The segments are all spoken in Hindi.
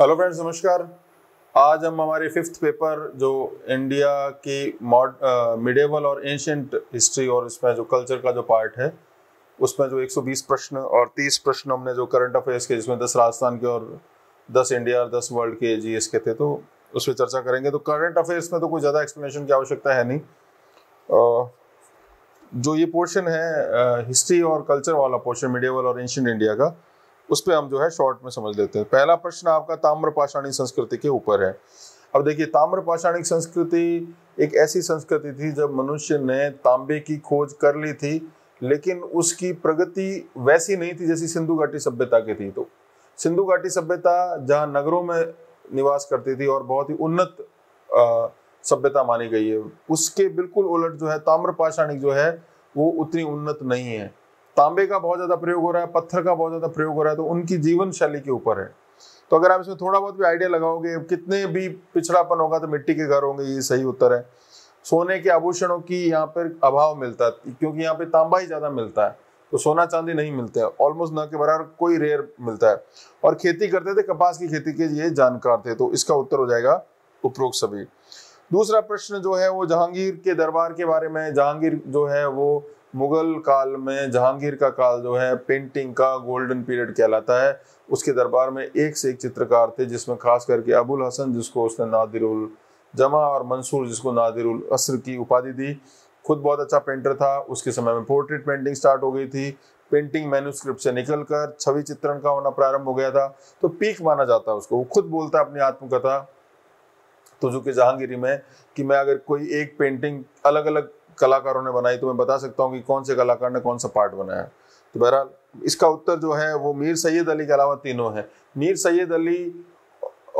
हेलो फ्रेंड्स नमस्कार आज हम हमारे फिफ्थ पेपर जो इंडिया की मॉड मिडेवल और एंशंट हिस्ट्री और इसमें जो कल्चर का जो पार्ट है उसमें जो 120 प्रश्न और 30 प्रश्न हमने जो करंट अफेयर्स के जिसमें 10 राजस्थान के और 10 इंडिया और 10 वर्ल्ड के जी के थे तो उस पर चर्चा करेंगे तो करंट अफेयर्स में तो कोई ज़्यादा एक्सप्लेनेशन की आवश्यकता है नहीं जो ये पोर्शन है हिस्ट्री और कल्चर वाला पोर्शन मिडेवल और एंशंट इंडिया का उस पर हम जो है शॉर्ट में समझ लेते हैं पहला प्रश्न आपका ताम्रपाषाणी संस्कृति के ऊपर है अब देखिए ताम्रपाषाणिक संस्कृति एक ऐसी संस्कृति थी जब मनुष्य ने तांबे की खोज कर ली थी लेकिन उसकी प्रगति वैसी नहीं थी जैसी सिंधु घाटी सभ्यता की थी तो सिंधु घाटी सभ्यता जहाँ नगरों में निवास करती थी और बहुत ही उन्नत सभ्यता मानी गई है उसके बिल्कुल उलट जो है ताम्रपाषाणिक जो है वो उतनी उन्नत नहीं है तांबे का बहुत ज़्यादा प्रयोग हो रहा है पत्थर का बहुत ज़्यादा प्रयोग हो रहा है तो उनकी जीवन शैली के ऊपर है तो अगर आप इसमें थोड़ा बहुत भी आइडिया लगाओगे कितने भी पिछड़ापन होगा तो मिट्टी के घर होंगे ये सही उत्तर है सोने के आभूषणों की यहाँ पर अभाव मिलता है क्योंकि यहाँ पे तांबा ही ज़्यादा मिलता है तो सोना चांदी नहीं मिलते हैं ऑलमोस्ट न के बराबर कोई रेयर मिलता है और खेती करते थे कपास की खेती के ये जानकार थे तो इसका उत्तर हो जाएगा उपरोक्त सभी दूसरा प्रश्न जो है वो जहांगीर के दरबार के बारे में जहांगीर जो है वो मुगल काल में जहांगीर का काल जो है पेंटिंग का गोल्डन पीरियड कहलाता है उसके दरबार में एक से एक चित्रकार थे जिसमें खास करके अबुल हसन जिसको उसने नादिरुल जमा और मंसूर जिसको नादिरुल असर की उपाधि दी खुद बहुत अच्छा पेंटर था उसके समय में पोर्ट्रेट पेंटिंग स्टार्ट हो गई थी पेंटिंग मैन्यूस्क्रिप्ट से कर छवि चित्रण का होना प्रारंभ हो गया था तो पीक माना जाता है उसको वो खुद बोलता है अपनी आत्मकथा तुझु तो के जहांगीरी में कि मैं अगर कोई एक पेंटिंग अलग अलग कलाकारों ने बनाई तो मैं बता सकता हूँ कि कौन से कलाकार ने कौन सा पार्ट बनाया तो बहरहाल इसका उत्तर जो है वो मीर सैयद अली के अलावा तीनों हैं मीर सैयद अली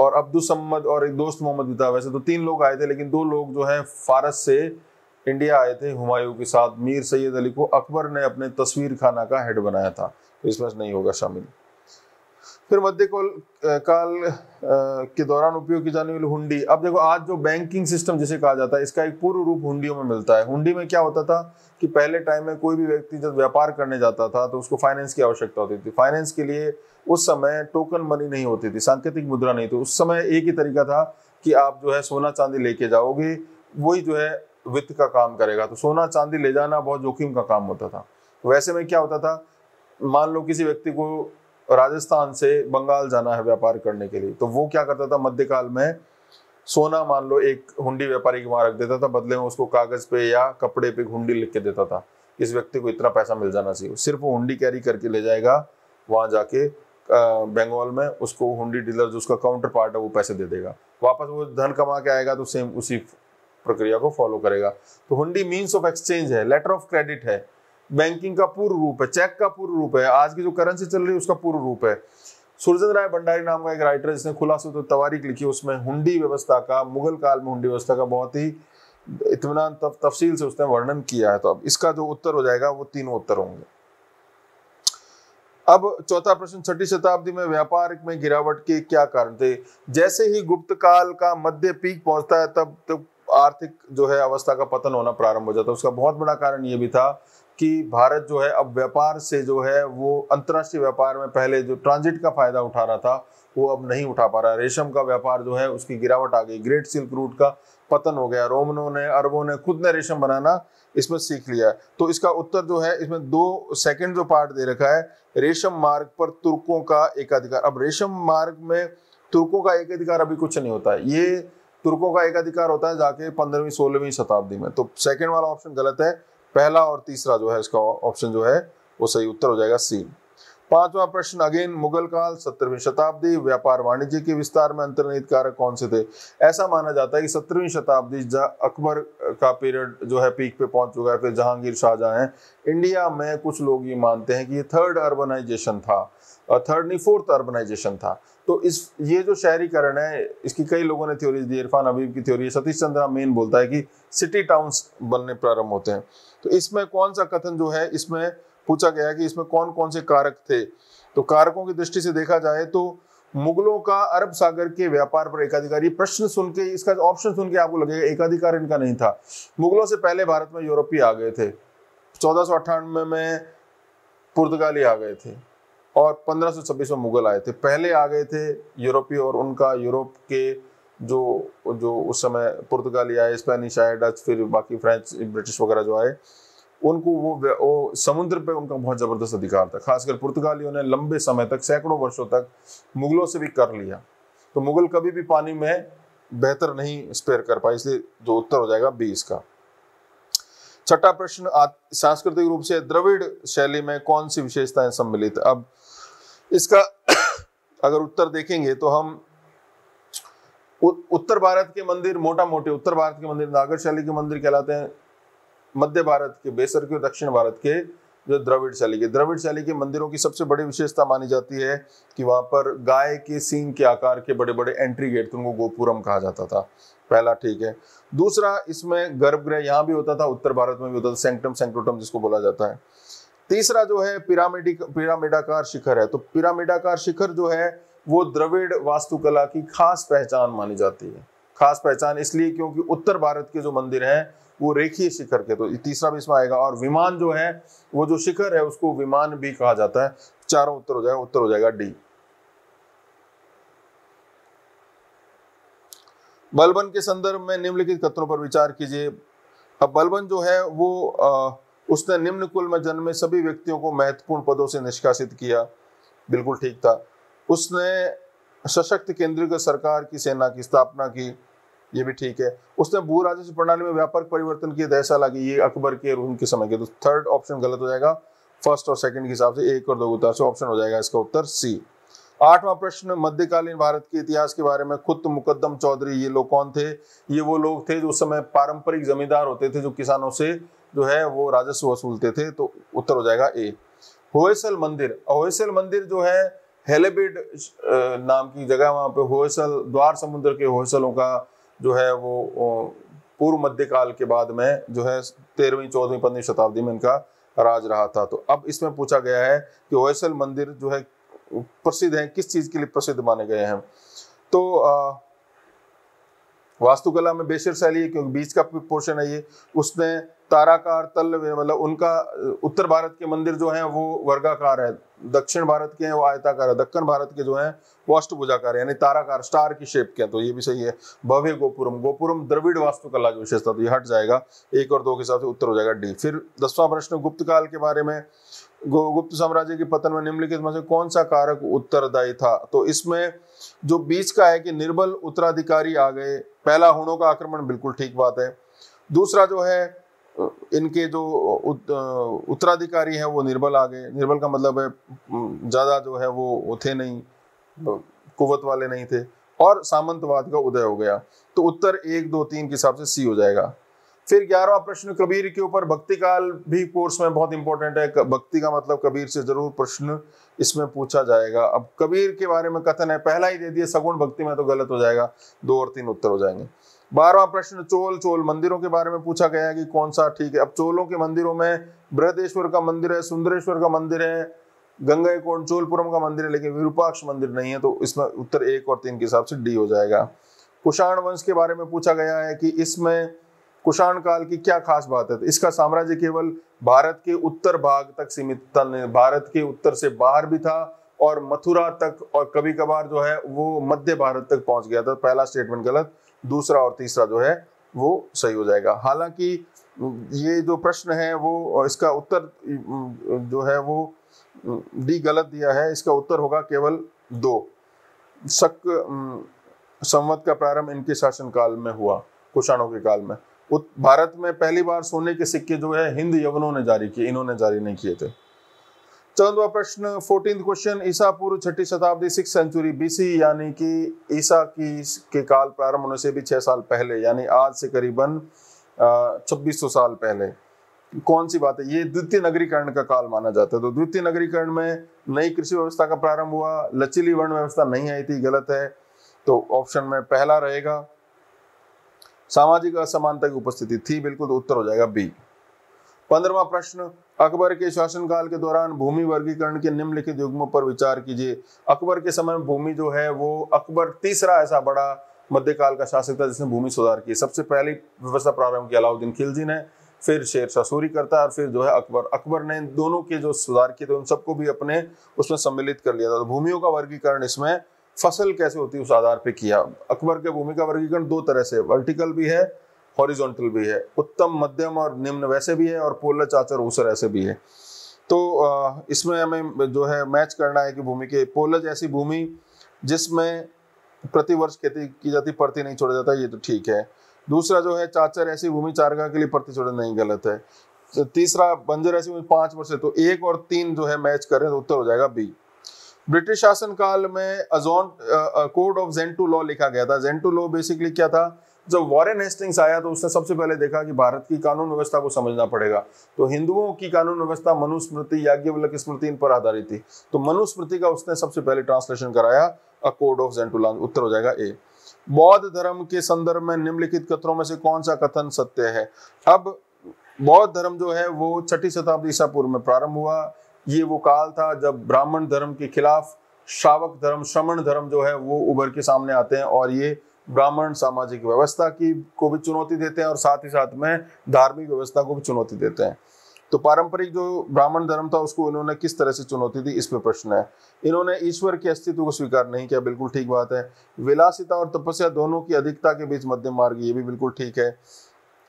और अब्दुलसम्मद और एक दोस्त मोहम्मद बिता वैसे तो तीन लोग आए थे लेकिन दो लोग जो हैं फारस से इंडिया आए थे हुमायूं के साथ मीर सैयद अली को अकबर ने अपने तस्वीर खाना का हेड बनाया था तो इसमें नहीं होगा शामिल फिर मध्य काल के दौरान उपयोग की जाने वाली हुंडी अब देखो आज जो बैंकिंग सिस्टम जिसे कहा जाता है इसका एक पूर्व रूप हुंडियों में मिलता है हुंडी में क्या होता था कि पहले टाइम में कोई भी व्यक्ति जब व्यापार करने जाता था तो उसको फाइनेंस की आवश्यकता होती थी फाइनेंस के लिए उस समय टोकन मनी नहीं होती थी सांकेतिक मुद्रा नहीं थी उस समय एक ही तरीका था कि आप जो है सोना चांदी लेके जाओगे वही जो है वित्त का काम करेगा तो सोना चांदी ले जाना बहुत जोखिम का काम होता था वैसे में क्या होता था मान लो किसी व्यक्ति को राजस्थान से बंगाल जाना है व्यापार करने के लिए तो वो क्या करता था मध्यकाल में सोना मान लो एक हुंडी व्यापारी के वहां रख देता था बदले में उसको कागज पे या कपड़े पे हुंडी लिख के देता था इस व्यक्ति को इतना पैसा मिल जाना चाहिए सिर्फ वो हुंडी कैरी करके ले जाएगा वहां जाके बंगाल में उसको हुंडी डीलर जो उसका काउंटर पार्ट है वो पैसे दे देगा वापस वो धन कमा के आएगा तो सेम उसी प्रक्रिया को फॉलो करेगा तो हुंडी मीन्स ऑफ एक्सचेंज है लेटर ऑफ क्रेडिट है बैंकिंग का पूर्व रूप है चेक का पूर्व रूप है आज की जो करेंसी चल रही है उसका पूर्व रूप है सुरजन राय भंडारी नाम का एक राइटर है जिसने खुलासे तो तवारीख लिखी उसमें हुंडी व्यवस्था का मुगल काल में हुंडी व्यवस्था का बहुत ही इतमान तफ, तफसील से उसने वर्णन किया है तो अब इसका जो उत्तर हो जाएगा वो तीनों उत्तर होंगे अब चौथा प्रश्न छठी शताब्दी में व्यापार में गिरावट के क्या कारण थे जैसे ही गुप्त काल का मध्य पीक पहुंचता है तब तो आर्थिक जो है अवस्था का पतन होना प्रारंभ हो जाता है उसका बहुत बड़ा कारण यह भी था कि भारत जो है अब व्यापार से जो है वो अंतर्राष्ट्रीय व्यापार में पहले जो ट्रांजिट का फायदा उठा रहा था वो अब नहीं उठा पा रहा रेशम का व्यापार जो है उसकी गिरावट आ गई ग्रेट सिल्क रूट का पतन हो गया रोमनों ने अरबों ने खुद ने रेशम बनाना इसमें सीख लिया है तो इसका उत्तर जो है इसमें दो सेकंड जो पार्ट दे रखा है रेशम मार्ग पर तुर्कों का एकाधिकार अब रेशम मार्ग में तुर्कों का एकाधिकार अभी कुछ नहीं होता है ये तुर्कों का एकाधिकार होता है जाके पंद्रहवीं सोलहवीं शताब्दी में तो सेकेंड वाला ऑप्शन गलत है पहला और तीसरा जो है इसका ऑप्शन जो है वो सही उत्तर हो जाएगा सी पांचवा प्रश्न अगेन मुगल काल सत्रहवीं शताब्दी व्यापार वाणिज्य के विस्तार में अंतर्निहित कारक कौन से थे ऐसा माना जाता है कि सत्रहवीं शताब्दी अकबर का पीरियड जो है पीक पे पहुंच चुका है फिर जहांगीर शाहजहां हैं इंडिया में कुछ लोग ये मानते हैं कि ये थर्ड अर्बनाइजेशन था थर्ड नहीं फोर्थ अर्बनाइजेशन था तो इस ये जो शहरीकरण है इसकी कई लोगों ने थ्योरी दी इरफान हबीब की थ्योरी सतीश चंद्रा मेन बोलता है कि सिटी टाउन्स बनने प्रारंभ होते हैं तो इसमें कौन सा कथन जो है इसमें पूछा गया कि इसमें कौन कौन से कारक थे तो कारकों की दृष्टि से देखा जाए तो मुगलों का अरब सागर के व्यापार पर एकाधिकारी प्रश्न सुन के इसका ऑप्शन सुन के आपको लगेगा एकाधिकार इनका नहीं था मुगलों से पहले भारत में यूरोपीय आ गए थे चौदह में पुर्तगाली आ गए थे और पंद्रह में मुगल आए थे पहले आ गए थे यूरोपीय और उनका यूरोप के जो जो उस समय पुर्तगाली आए स्पेनिश आए डच फिर बाकी फ्रेंच ब्रिटिश वगैरह जो आए उनको वो वो समुद्र पे उनका बहुत ज़बरदस्त अधिकार था खासकर पुर्तगालियों ने लंबे समय तक सैकड़ों वर्षों तक मुगलों से भी कर लिया तो मुगल कभी भी पानी में बेहतर नहीं स्पेयर कर पाए इसलिए जो उत्तर हो जाएगा बी इसका छठा प्रश्न सांस्कृतिक रूप से द्रविड़ शैली में कौन सी विशेषताएं सम्मिलित अब इसका अगर उत्तर देखेंगे तो हम उत्तर भारत के मंदिर मोटा मोटे उत्तर भारत के मंदिर नागर शैली के मंदिर कहलाते हैं मध्य भारत के बेसर के और दक्षिण भारत के जो द्रविड़ शैली के द्रविड़ शैली के मंदिरों की सबसे बड़ी विशेषता मानी जाती है कि वहां पर गाय के सींग के आकार के बड़े बड़े एंट्री गेट थे उनको गोपुरम कहा जाता था पहला ठीक है दूसरा इसमें गर्भगृह यहाँ भी होता था उत्तर भारत में भी होता था सेंक्टम सेंक्टोटम जिसको बोला जाता है तीसरा जो है पिरामिडिक पिरामिडाकार शिखर है तो पिरामिडाकार शिखर जो है वो द्रविड़ वास्तुकला की खास पहचान मानी जाती है खास पहचान इसलिए क्योंकि उत्तर भारत के जो मंदिर हैं वो रेखीय शिखर के तो तीसरा भी इसमें आएगा और विमान जो है वो जो शिखर है उसको विमान भी कहा जाता है चारों उत्तर हो जाएगा उत्तर हो जाएगा डी बलबन के संदर्भ में निम्नलिखित कथनों पर विचार कीजिए अब बलबन जो है वो आ, उसने निम्न कुल में जन्मे सभी व्यक्तियों को महत्वपूर्ण पदों से निष्कासित किया बिल्कुल ठीक था उसने सशक्त केंद्रीय सरकार की सेना की स्थापना की ये भी ठीक है उसने भू राजस्व प्रणाली में व्यापक परिवर्तन किया दहसा साल ये अकबर के रूहन के समय के तो थर्ड ऑप्शन गलत हो जाएगा फर्स्ट और सेकंड के हिसाब से एक और दो उतार से ऑप्शन हो जाएगा इसका उत्तर सी आठवां प्रश्न मध्यकालीन भारत के इतिहास के बारे में खुद मुकदम चौधरी ये लोग कौन थे ये वो लोग थे जो उस समय पारंपरिक जमींदार होते थे जो किसानों से जो है वो राजस्व वसूलते थे तो उत्तर हो जाएगा ए होयसल मंदिर होयसल मंदिर जो है हेलेबिड नाम की जगह वहाँ पे होसल द्वार समुद्र के होसलों का जो है वो पूर्व मध्यकाल के बाद में जो है तेरहवीं चौदहवीं पंद्रहवीं शताब्दी में इनका राज रहा था तो अब इसमें पूछा गया है कि होसल मंदिर जो है प्रसिद्ध है किस चीज़ के लिए प्रसिद्ध माने गए हैं तो वास्तुकला में बेशर शैली है क्योंकि बीच का पोर्शन है ये उसमें ताराकार तल मतलब उनका उत्तर भारत के मंदिर जो है वो वर्गाकार है दक्षिण भारत के हैं वो आयताकार है दक्षिण भारत के जो हैं वो अष्टभुजाकार यानी ताराकार स्टार की शेप के हैं तो ये भी सही है भव्य गोपुरम गोपुरम द्रविड़ वास्तुकला की विशेषता तो ये हट जाएगा एक और दो के हिसाब से उत्तर हो जाएगा डी फिर दसवां प्रश्न गुप्त काल के बारे में गुप्त साम्राज्य के पतन में निम्नलिखित में से कौन सा कारक उत्तरदायी था तो इसमें जो बीच का है कि निर्बल उत्तराधिकारी आ गए पहला हुणों का आक्रमण बिल्कुल ठीक बात है दूसरा जो है इनके जो उत्तराधिकारी हैं वो निर्बल आ गए निर्बल का मतलब है ज़्यादा जो है वो, वो थे नहीं हम्म। कुवत वाले नहीं थे और सामंतवाद का उदय हो गया तो उत्तर एक दो तीन के हिसाब से सी हो जाएगा फिर ग्यारहवा प्रश्न कबीर के ऊपर भक्ति काल भी कोर्स में बहुत इंपॉर्टेंट है भक्ति का मतलब कबीर से जरूर प्रश्न इसमें पूछा जाएगा अब कबीर के बारे में कथन है पहला ही दे दिया सगुण भक्ति में तो गलत हो जाएगा दो और तीन उत्तर हो जाएंगे बारवा प्रश्न चोल चोल मंदिरों के बारे में पूछा गया है कि कौन सा ठीक है अब चोलों के मंदिरों में बृहदेश्वर का मंदिर है सुंदरेश्वर का मंदिर है गंगा कोण चोलपुरम का मंदिर है लेकिन विरूपाक्ष मंदिर नहीं है तो इसमें उत्तर एक और तीन के हिसाब से डी हो जाएगा कुषाण वंश के बारे में पूछा गया है कि इसमें कुषाण काल की क्या खास बात है तो इसका साम्राज्य केवल भारत के उत्तर भाग तक सीमित था भारत के उत्तर से बाहर भी था और मथुरा तक और कभी कभार जो है वो मध्य भारत तक पहुंच गया था पहला स्टेटमेंट गलत दूसरा और तीसरा जो है वो सही हो जाएगा हालांकि ये जो प्रश्न है वो इसका उत्तर जो है वो डी गलत दिया है इसका उत्तर होगा केवल दो शक संवत का प्रारंभ इनके शासनकाल में हुआ कुषाणों के काल में भारत में पहली बार सोने के सिक्के जो है हिंद यवनों ने जारी किए इन्होंने जारी नहीं किए थे चौदवा प्रश्न फोर्टीन क्वेश्चन ईसा पूर्व छठी शताब्दी सिक्स सेंचुरी बीसी यानी कि ईसा की के काल प्रारंभ होने से भी छह साल पहले यानी आज से करीबन छब्बीस सौ साल पहले कौन सी बात है ये द्वितीय नगरीकरण का काल माना जाता है तो द्वितीय नगरीकरण में नई कृषि व्यवस्था का प्रारंभ हुआ लचीली वर्ण व्यवस्था नहीं आई थी गलत है तो ऑप्शन में पहला रहेगा सामाजिक असमानता की उपस्थिति थी बिल्कुल तो उत्तर हो जाएगा बी पंद्रवा प्रश्न अकबर के शासनकाल के दौरान भूमि वर्गीकरण के निम्नलिखित युग्मों पर विचार कीजिए अकबर के समय भूमि जो है वो अकबर तीसरा ऐसा बड़ा मध्यकाल का शासक था जिसने भूमि सुधार की सबसे पहली व्यवस्था प्रारंभ की अलाउद्दीन खिलजी ने फिर शेर शाह करता और फिर जो है अकबर अकबर ने दोनों के जो सुधार किए थे उन सबको भी अपने उसमें सम्मिलित कर लिया था तो भूमियों का वर्गीकरण इसमें फसल कैसे होती है उस आधार पर किया अकबर के भूमि का वर्गीकरण दो तरह से वर्टिकल भी है हॉरिजॉन्टल भी है उत्तम मध्यम और निम्न वैसे भी है और पोलर चाचर ऊसर ऐसे भी है तो इसमें हमें जो है मैच करना है कि भूमि के पोलर जैसी भूमि जिसमें प्रतिवर्ष खेती की जाती प्रति नहीं छोड़ा जाता ये तो ठीक है दूसरा जो है चाचर ऐसी भूमि चारगाह के लिए परती छोड़ना नहीं गलत है तो तीसरा बंजर ऐसी भूमि पांच वर्ष तो एक और तीन जो है मैच करें तो उत्तर हो जाएगा बी ब्रिटिश शासन काल में अजोन कोड ऑफ जेंटू लॉ लिखा गया था जेंटू लॉ बेसिकली क्या था जब वॉरेन हेस्टिंग्स आया तो उसने सबसे पहले देखा कि भारत की कानून व्यवस्था को समझना पड़ेगा तो हिंदुओं की कानून व्यवस्था मनुस्मृति याज्ञवल्क स्मृति इन पर आधारित थी तो मनुस्मृति का उसने सबसे पहले ट्रांसलेशन कराया अ कोड ऑफ जेंटुलान उत्तर हो जाएगा ए बौद्ध धर्म के संदर्भ में निम्नलिखित कथनों में से कौन सा कथन सत्य है अब बौद्ध धर्म जो है वो छठी शताब्दी ईसा पूर्व में प्रारंभ हुआ ये वो काल था जब ब्राह्मण धर्म के खिलाफ श्रावक धर्म श्रमण धर्म जो है वो उभर के सामने आते हैं और ये ब्राह्मण सामाजिक व्यवस्था की को भी चुनौती देते हैं और साथ ही साथ में धार्मिक व्यवस्था को भी चुनौती देते हैं तो पारंपरिक जो ब्राह्मण धर्म था उसको इन्होंने किस तरह से चुनौती दी इस पर प्रश्न है इन्होंने ईश्वर के अस्तित्व को स्वीकार नहीं किया बिल्कुल ठीक बात है विलासिता और तपस्या दोनों की अधिकता के बीच मध्यम मार्ग ये भी बिल्कुल ठीक है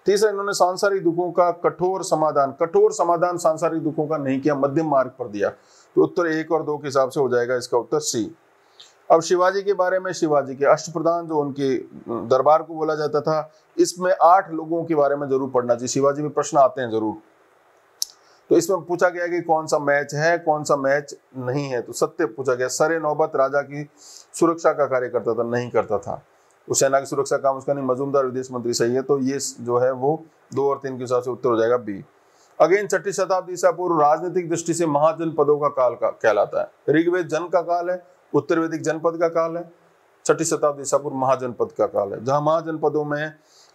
तीसरा इन्होंने सांसारिक दुखों का कठोर समाधान कठोर समाधान सांसारिक दुखों का नहीं किया मध्यम मार्ग पर दिया तो उत्तर एक और दो के हिसाब से हो जाएगा इसका उत्तर सी अब शिवाजी के बारे में शिवाजी के अष्टप्रधान जो उनके दरबार को बोला जाता था इसमें आठ लोगों के बारे में जरूर पढ़ना चाहिए शिवाजी में प्रश्न आते हैं जरूर तो इसमें पूछा गया कि कौन सा मैच है कौन सा मैच नहीं है तो सत्य पूछा गया सरे नौबत राजा की सुरक्षा का कार्य करता था नहीं करता था उस सेना की सुरक्षा काम उसका नहीं मजूमदार विदेश मंत्री सही है तो ये जो है वो दो और तीन के हिसाब से उत्तर हो जाएगा बी अगेन छठी शताब्दी ईसा पूर्व राजनीतिक दृष्टि से महाजन पदों का काल का कहलाता है ऋग्वेद जन का काल है उत्तर वैदिक जनपद का काल है छठी शताब्दी ईसापुर महाजनपद का काल है जहां महाजनपदों में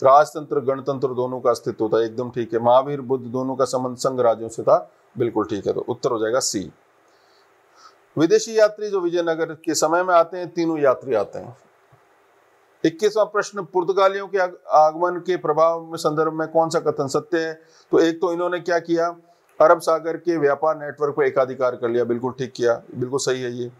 राजतंत्र गणतंत्र दोनों का अस्तित्व था एकदम ठीक है महावीर बुद्ध दोनों का संबंध संघ राज्यों से था बिल्कुल ठीक है तो उत्तर हो जाएगा सी विदेशी यात्री जो विजयनगर के समय में आते हैं तीनों यात्री आते हैं इक्कीसवा प्रश्न पुर्तगालियों के आगमन के प्रभाव में संदर्भ में कौन सा कथन सत्य है तो एक तो इन्होंने क्या किया अरब सागर के व्यापार नेटवर्क पर एकाधिकार कर लिया बिल्कुल ठीक किया बिल्कुल सही है ये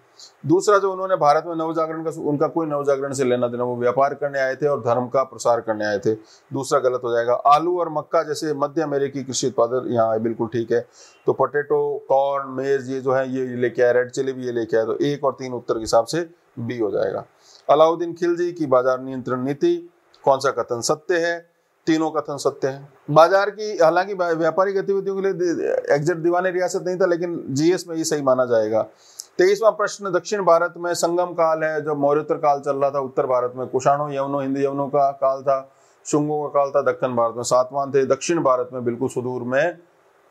दूसरा जो उन्होंने भारत में नवजागरण का उनका कोई नवजागरण से लेना देना वो व्यापार करने आए थे और धर्म का प्रसार करने आए थे दूसरा गलत हो जाएगा आलू और मक्का जैसे मध्य अमेरिकी कृषि उत्पादन यहाँ बिल्कुल ठीक है तो पोटेटो कॉर्न मेज ये जो है ये लेके आए रेड चिली भी ये लेके आए तो एक और तीन उत्तर के हिसाब से बी हो जाएगा अलाउद्दीन खिलजी की बाजार नियंत्रण नीति कौन सा कथन सत्य है तीनों कथन सत्य है बाजार की हालांकि व्यापारिक गतिविधियों के लिए एग्जिट दीवाने रियासत नहीं था लेकिन जीएस में ये सही माना जाएगा तेईसवा प्रश्न दक्षिण भारत में संगम काल है जब मौर्योत्तर काल चल रहा था उत्तर भारत में कुषाणों यवनों हिंदी यवनों का काल था शुंगों का काल था दक्षिण भारत में सातवां थे दक्षिण भारत में बिल्कुल सुदूर में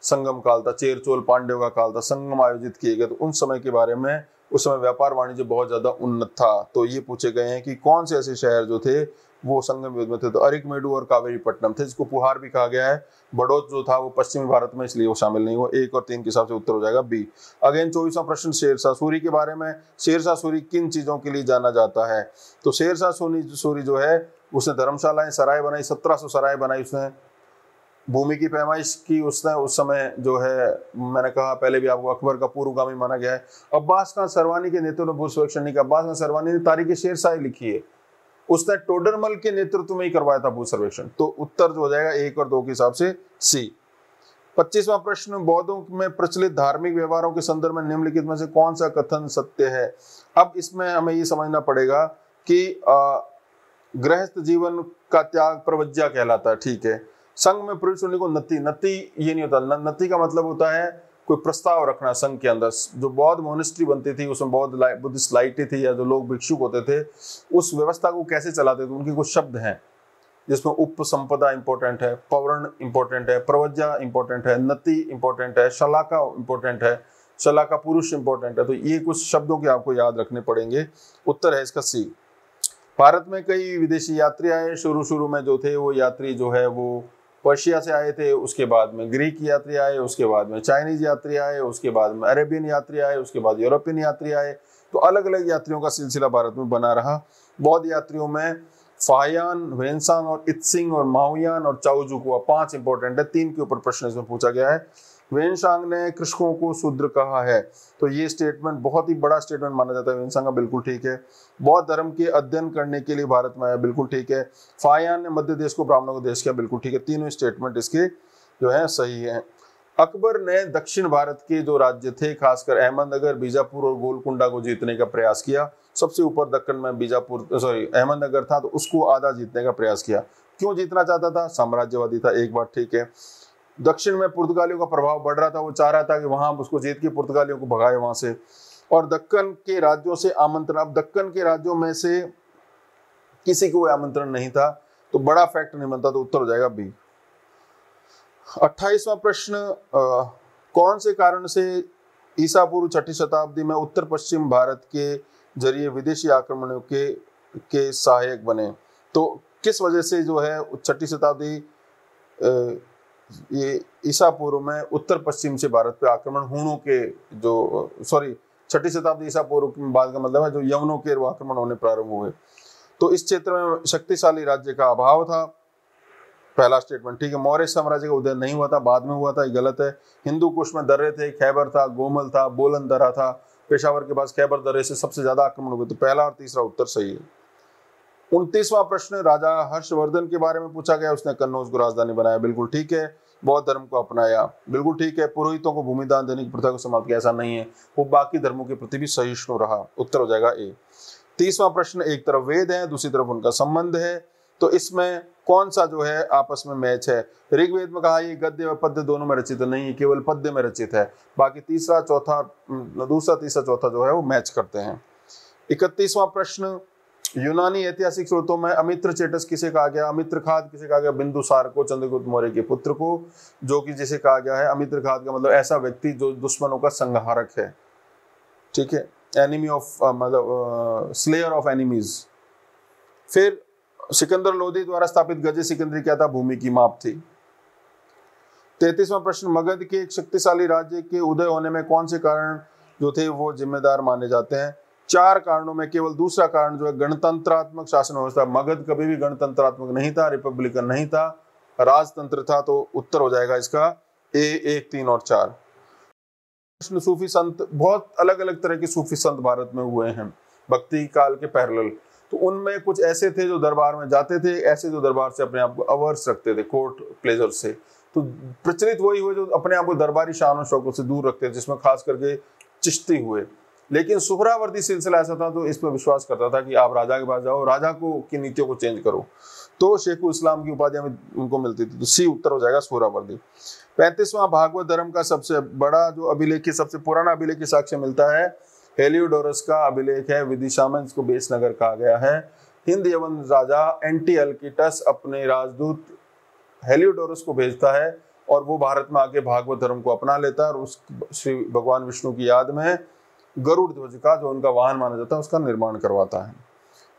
संगम काल था चेरचोल पांड्यों का काल था संगम आयोजित किए गए तो उन समय के बारे में उस समय व्यापार वाणिज्य बहुत ज्यादा उन्नत था तो ये पूछे गए हैं कि कौन से ऐसे शहर जो थे वो संगम युद्ध में थे तो अरिक मेडू और कावेरी पट्टनम थे जिसको पुहार भी कहा गया है बड़ोद जो था वो पश्चिमी भारत में इसलिए वो शामिल नहीं हुआ एक और तीन के हिसाब से उत्तर हो जाएगा बी अगेन चौबीसवा प्रश्न शेरशाह सूरी के बारे में शेरशाह सूरी किन चीजों के लिए जाना जाता है तो शेरशाह सूरी जो है उसने धर्मशालाएं सराय बनाई सत्रह सौ सराय बनाई उसने भूमि की पैमाइश की उसने उस समय जो है मैंने कहा पहले भी आपको अकबर का पूर्वगामी माना गया है अब्बास खान सरवानी के नेतृत्व में भूस्वेक्षण नहीं किया अब्बास खान सरवानी ने तारीख शेर शाही लिखी है उसने टोडरमल के नेतृत्व में ही करवाया था भू सर्वेक्षण तो उत्तर जो हो जाएगा एक और दो के हिसाब से सी पच्चीसवा प्रश्न बौद्धों में प्रचलित धार्मिक व्यवहारों के संदर्भ में निम्नलिखित में से कौन सा कथन सत्य है अब इसमें हमें ये समझना पड़ेगा कि गृहस्थ जीवन का त्याग प्रवज्ञा कहलाता है ठीक है संघ में पुरुष होने को नति नति ये नहीं होता नति का मतलब होता है कोई प्रस्ताव रखना संघ के अंदर जो बौद्ध मोनिस्ट्री बनती थी उसमें बौद्ध बुद्धिस्ट लाइटें थी या जो लोग भिक्षुक होते थे उस व्यवस्था को कैसे चलाते थे उनके कुछ शब्द हैं जिसमें उप संपदा इंपॉर्टेंट है पवरण इंपॉर्टेंट है प्रवज्ञा इंपॉर्टेंट है नति इंपॉर्टेंट है शलाका इंपॉर्टेंट है शलाका पुरुष इंपॉर्टेंट है तो ये कुछ शब्दों के आपको याद रखने पड़ेंगे उत्तर है इसका सी भारत में कई विदेशी यात्री आए शुरू शुरू में जो थे वो यात्री जो है वो पर्शिया से आए थे उसके बाद में ग्रीक यात्री आए उसके बाद में चाइनीज यात्री आए उसके बाद में अरेबियन यात्री आए उसके बाद यूरोपियन यात्री आए तो अलग अलग यात्रियों का सिलसिला भारत में बना रहा बौद्ध यात्रियों में फायान वेंसांग और इत्सिंग और माओयान और चाउजू पांच इंपॉर्टेंट है तीन के ऊपर प्रश्न इसमें पूछा गया है वेनसांग ने कृषकों को शूद्र कहा है तो ये स्टेटमेंट बहुत ही बड़ा स्टेटमेंट माना जाता है वेनसांग का बिल्कुल ठीक है बौद्ध धर्म के अध्ययन करने के लिए भारत में आया बिल्कुल ठीक है फायान ने मध्य देश को ब्राह्मणों को देश किया बिल्कुल ठीक है तीनों स्टेटमेंट इसके जो है सही है अकबर ने दक्षिण भारत के जो राज्य थे खासकर अहमदनगर बीजापुर और गोलकुंडा को जीतने का प्रयास किया सबसे ऊपर दक्कन में बीजापुर सॉरी अहमदनगर था तो उसको आधा जीतने का प्रयास किया क्यों जीतना चाहता था साम्राज्यवादी था एक बार ठीक है दक्षिण में पुर्तगालियों का प्रभाव बढ़ रहा था वो चाह रहा था कि वहां उसको जीत के पुर्तगालियों को भगाए वहां से और दक्कन के राज्यों से आमंत्रण अब दक्कन के राज्यों में से किसी को आमंत्रण नहीं था तो बड़ा फैक्ट नहीं बनता तो उत्तर हो जाएगा बी अट्ठाईसवा प्रश्न आ, कौन से कारण से ईसा पूर्व छठी शताब्दी में उत्तर पश्चिम भारत के जरिए विदेशी आक्रमणों के के सहायक बने तो किस वजह से जो है छठी शताब्दी ये ईसा पूर्व में उत्तर पश्चिम से भारत पे आक्रमण हूणों के जो सॉरी छठी शताब्दी ईसा पूर्व के बाद का मतलब है जो यवनों के आक्रमण होने प्रारंभ हुए तो इस क्षेत्र में शक्तिशाली राज्य का अभाव था पहला स्टेटमेंट ठीक है मौर्य साम्राज्य का उदय नहीं हुआ था बाद में हुआ था ये गलत है हिंदू कुश में दर्रे थे खैबर था गोमल था बोलन दरा था पेशावर के पास खैबर दर्रे से सबसे ज्यादा आक्रमण हुए तो पहला और तीसरा उत्तर सही है उनतीसवां प्रश्न राजा हर्षवर्धन के बारे में पूछा गया उसने कन्नौज को राजधानी बनाया बिल्कुल ठीक है बौद्ध धर्म को अपनाया बिल्कुल ठीक है पुरोहितों को भूमिदान देने की प्रथा को समाप्त किया ऐसा नहीं है वो बाकी धर्मों के प्रति भी सहिष्णु रहा उत्तर हो जाएगा ए तीसवा प्रश्न एक तरफ वेद है दूसरी तरफ उनका संबंध है तो इसमें कौन सा जो है आपस में मैच है ऋग्वेद में कहा ये गद्य व पद्य दोनों में रचित नहीं है केवल पद्य में रचित है बाकी तीसरा चौथा दूसरा तीसरा चौथा जो है वो मैच करते हैं इकतीसवां प्रश्न यूनानी ऐतिहासिक स्रोतों में अमित्र चेटस किसे कहा गया अमित्र खाद किसे कहा गया सार को चंद्रगुप्त मौर्य के पुत्र को जो कि जिसे कहा गया है अमित्र खाद का मतलब ऐसा व्यक्ति जो दुश्मनों का संहारक है ठीक है एनिमी ऑफ मतलब स्लेयर ऑफ एनिमीज फिर सिकंदर लोधी द्वारा स्थापित गजे सिकंदरी क्या था भूमि की माप थी तैतीसवां प्रश्न मगध के एक शक्तिशाली राज्य के उदय होने में कौन से कारण जो थे वो जिम्मेदार माने जाते हैं चार कारणों में केवल दूसरा कारण जो है गणतंत्रात्मक शासन व्यवस्था मगध कभी भी गणतंत्रात्मक नहीं था रिपब्लिकन नहीं था राजतंत्र था तो उत्तर हो जाएगा इसका ए एक तीन और चार कृष्ण सूफी संत बहुत अलग अलग तरह के सूफी संत भारत में हुए हैं भक्ति काल के पैरल तो उनमें कुछ ऐसे थे जो दरबार में जाते थे ऐसे जो दरबार से अपने आप को अवर्स रखते थे कोर्ट प्लेजर से तो प्रचलित वही हुए जो अपने आप को दरबारी शान और शौकों से दूर रखते थे जिसमें खास करके चिश्ती हुए लेकिन सुहरावर्दी सिलसिला ऐसा था तो इस पर विश्वास करता था कि आप राजा के पास जाओ राजा को की नीतियों को चेंज करो तो शेख इस्लाम की उपाधि हमें उनको मिलती थी तो सी उत्तर हो जाएगा सुहरावर्दी पैंतीसवां भागवत धर्म का सबसे बड़ा जो अभिलेख सबसे पुराना अभिलेख साक्ष्य मिलता है हेलियोडोरस का अभिलेख है विदिशा में जिसको नगर कहा गया है हिंद यवन राजा एंटी अल्किटस अपने राजदूत हेलियोडोरस को भेजता है और वो भारत में आके भागवत धर्म को अपना लेता है और उस श्री भगवान विष्णु की याद में गरुड़ ध्वज का जो उनका वाहन माना जाता है उसका निर्माण करवाता है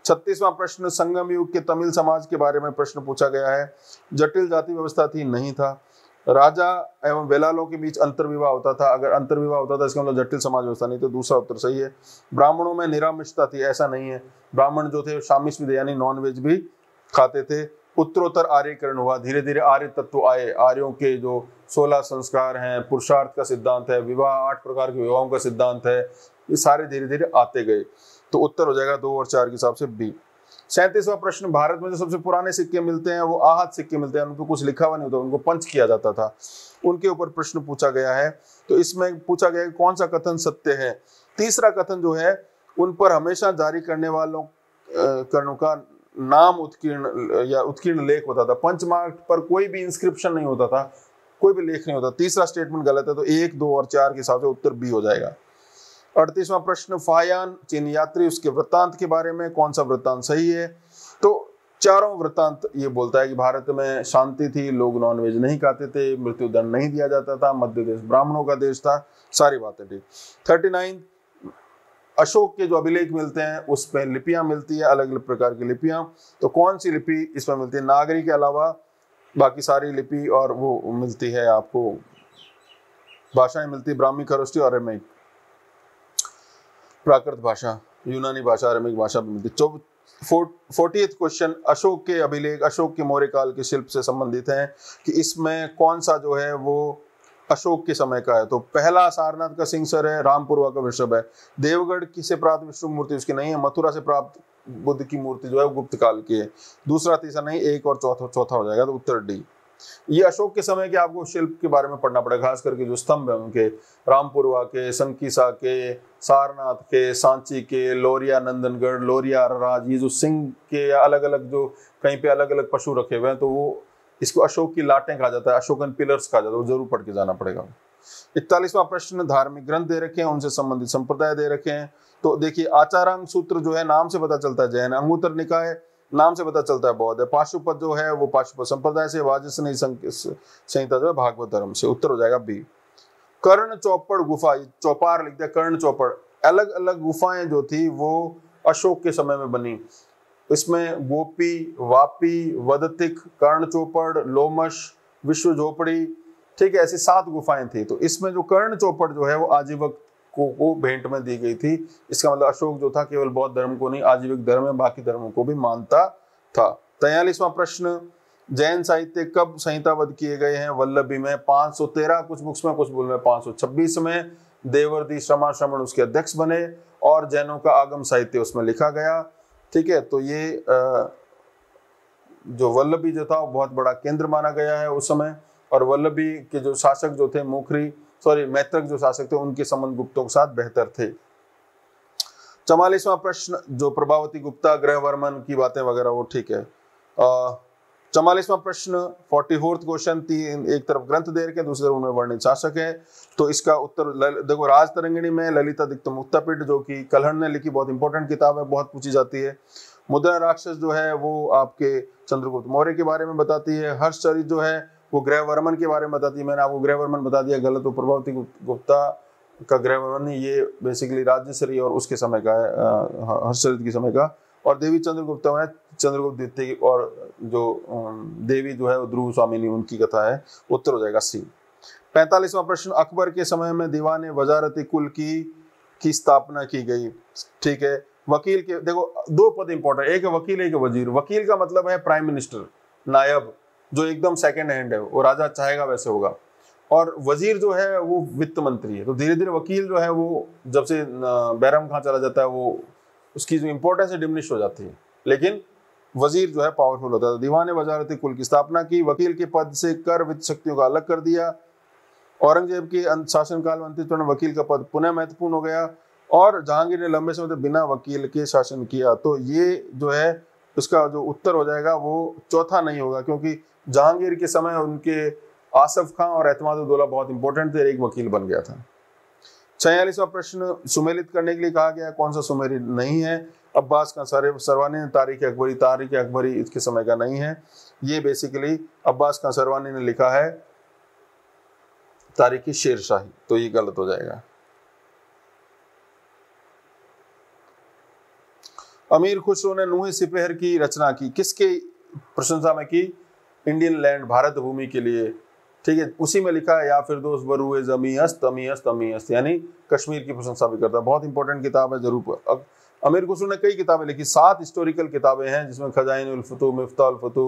छत्तीसवां प्रश्न संगम युग के तमिल समाज के बारे में प्रश्न पूछा गया है जटिल जाति व्यवस्था थी नहीं था राजा एवं वेलालों के बीच अंतर्विवाह होता था अगर अंतर्विवाह होता था इसका मतलब जटिल समाज व्यवस्था नहीं तो दूसरा उत्तर सही है ब्राह्मणों में निरामिषता थी ऐसा नहीं है ब्राह्मण जो थे शामिश भी थे यानी नॉनवेज भी खाते थे उत्तरोत्तर आर्यकरण हुआ धीरे धीरे आर्य तत्व आए आर्यों के जो सोलह संस्कार हैं पुरुषार्थ का सिद्धांत है विवाह आठ प्रकार के विवाहों का सिद्धांत है ये सारे धीरे धीरे आते गए तो उत्तर हो जाएगा दो और चार के हिसाब से बी सैंतीसवा प्रश्न भारत में जो सबसे पुराने सिक्के मिलते हैं वो आहत सिक्के मिलते हैं उनको कुछ लिखा हुआ नहीं होता उनको पंच किया जाता था उनके ऊपर प्रश्न पूछा गया है तो इसमें पूछा गया कौन सा कथन सत्य है तीसरा कथन जो है उन पर हमेशा जारी करने वालों का नाम उत्कीर्ण या उत्कीर्ण लेख होता था पंचमार्ग पर कोई भी इंस्क्रिप्शन नहीं होता था कोई भी लेख नहीं होता तीसरा स्टेटमेंट गलत है तो एक दो और चार के हिसाब से उत्तर बी हो जाएगा अड़तीसवां प्रश्न फायान चीन यात्री उसके वृत्तांत के बारे में कौन सा वृत्तांत सही है तो चारों वृत्तांत ये बोलता है कि भारत में शांति थी लोग नॉनवेज नहीं खाते थे मृत्यु दंड नहीं दिया जाता था मध्य देश ब्राह्मणों का देश था सारी बातें ठीक थर्टी नाइन अशोक के जो अभिलेख मिलते हैं उस पर लिपियां मिलती है अलग अलग प्रकार की लिपियां तो कौन सी लिपि इसमें मिलती है नागरी के अलावा बाकी सारी लिपि और वो मिलती है आपको भाषाएं मिलती है ब्राह्मी खरुष्टी और रेमिक प्राकृत भाषा यूनानी भाषा रेमिक भाषा भी मिलती है फोर्टी क्वेश्चन अशोक के अभिलेख अशोक के मौर्य काल के शिल्प से संबंधित हैं कि इसमें कौन सा जो है वो अशोक के समय का है तो पहला सारनाथ का सिंह सर है रामपुरवा का वृषभ है देवगढ़ की से प्राप्त विष्णु मूर्ति उसकी नहीं है मथुरा से प्राप्त बुद्ध की मूर्ति जो है गुप्त काल की है दूसरा तीसरा नहीं एक और चौथा चौथा हो जाएगा तो उत्तर डी ये अशोक के समय के आपको शिल्प के बारे में पढ़ना पड़ेगा खास करके जो स्तंभ है उनके रामपुरवा के संकीसा के सारनाथ के सांची के लोरिया नंदनगढ़ लोरिया राज ये जो सिंह के अलग अलग जो कहीं पे अलग अलग पशु रखे हुए हैं तो वो इसको अशोक की लाटें कहा जाता है अशोकन पिलर्स कहा जाता है वो जरूर पढ़ के जाना पड़ेगा इकतालीसवा प्रश्न धार्मिक ग्रंथ दे रखे हैं उनसे संबंधित संप्रदाय दे रखे हैं तो देखिए आचारांग सूत्र जो है नाम से पता चलता है जैन अंगुतर निकाय नाम से पता चलता है बौद्ध है पाशुपत जो है वो पाशुपत संप्रदाय से वाजसनी संहिता जो है भागवत धर्म से उत्तर हो जाएगा बी कर्ण चौपड़ गुफा चौपार लिख दिया कर्ण चौपड़ अलग अलग गुफाएं जो थी वो अशोक के समय में बनी इसमें गोपी वापी वदतिक कर्ण चौपड़ लोमश विश्व झोपड़ी ठीक है ऐसी सात गुफाएं थी तो इसमें जो कर्ण चौपड़ जो है वो आजीवक को, को भेंट में दी गई थी इसका मतलब अशोक जो था केवल बौद्ध धर्म को नहीं आजीविक धर्म है बाकी धर्मों को भी मानता था तो तैयलीसवां प्रश्न जैन साहित्य कब संहिताबद्ध किए गए हैं वल्लभी में 513 कुछ बुक्स में कुछ बुल में 526 में देवर्दी श्रमा श्रमण उसके अध्यक्ष बने और जैनों का आगम साहित्य उसमें लिखा गया ठीक है तो ये जो वल्लभी जो था वो बहुत बड़ा केंद्र माना गया है उस समय और वल्लभी के जो शासक जो थे मुखरी सॉरी मैत्रक जो शासक थे उनके संबंध गुप्तों के साथ बेहतर थे चवालीसवा प्रश्न जो प्रभावती गुप्ता ग्रह वर्मन की बातें वगैरह वो ठीक है अः चौवालीसवा प्रश्न फोर्टी फोर्थ क्वेश्चन तीन एक तरफ ग्रंथ दे रखे दूसरी तरफ उनमें वर्णित शासक है तो इसका उत्तर देखो राज तरंगिणी में ललिता दिक्तम उत्तापीठ जो कि कलहण ने लिखी बहुत इंपॉर्टेंट किताब है बहुत पूछी जाती है मुद्रा राक्षस जो है वो आपके चंद्रगुप्त मौर्य के बारे में बताती है हर्षचरित जो है वो ग्रह वर्मन के बारे में बताती है मैंने आपको ग्रह वर्मन बता दिया गलत तो प्रभावती गुप्ता का ग्रह वर्मन ये बेसिकली राज्यश्री और उसके समय का है हर्षचरित के समय का और देवी चंद्रगुप्त है चंद्रगुप्त द्वितीय की और जो देवी जो है वो ध्रुव स्वामिनी उनकी कथा है उत्तर हो जाएगा सी पैंतालीसवा प्रश्न अकबर के समय में दीवान वजारती कुल की की स्थापना की गई ठीक है वकील के देखो दो पद इंपॉर्टेंट एक वकील एक वजीर वकील का मतलब है प्राइम मिनिस्टर नायब जो एकदम सेकंड हैंड है वो राजा चाहेगा वैसे होगा और वजीर जो है वो वित्त मंत्री है तो धीरे धीरे वकील जो है वो जब से बैरम खां चला जाता है वो उसकी जो इम्पोर्टेंस है डिमिनिश हो जाती है लेकिन वजीर जो है पावरफुल होता था तो दीवान वजारत कुल की स्थापना की वकील के पद से कर वित्त शक्तियों का अलग कर दिया औरंगजेब के अं-, शासनकाल में अंतिम वकील का पद पुनः महत्वपूर्ण हो गया और जहांगीर ने लंबे समय तक बिना वकील के शासन किया तो ये जो है उसका जो उत्तर हो जाएगा वो चौथा नहीं होगा क्योंकि जहांगीर के समय उनके आसफ खां और एतमादुल्दौला बहुत इंपॉर्टेंट थे एक वकील बन गया था छियालीसवा प्रश्न सुमेलित करने के लिए कहा गया कौन सा सुमेलित नहीं है अब्बास का सारे सरवानी तारीख अकबरी तारीख अकबरी इसके समय का नहीं है ये बेसिकली अब्बास का सर्वानी ने लिखा है तारीख शेरशाही तो ये गलत हो जाएगा अमीर खुसरो ने नूह सिपहर की रचना की किसके प्रशंसा में की इंडियन लैंड भारत भूमि के लिए ठीक है उसी में लिखा है या फिर दोस्त बरुए अस्त अमी अस्त यानी कश्मीर की प्रशंसा भी करता है बहुत इंपॉर्टेंट किताब है जरूर अमीर खुसरू ने कई किताबें लिखी सात हिस्टोरिकल किताबें हैं जिसमें खजाइन उलफतू मिफ्ता उलफतू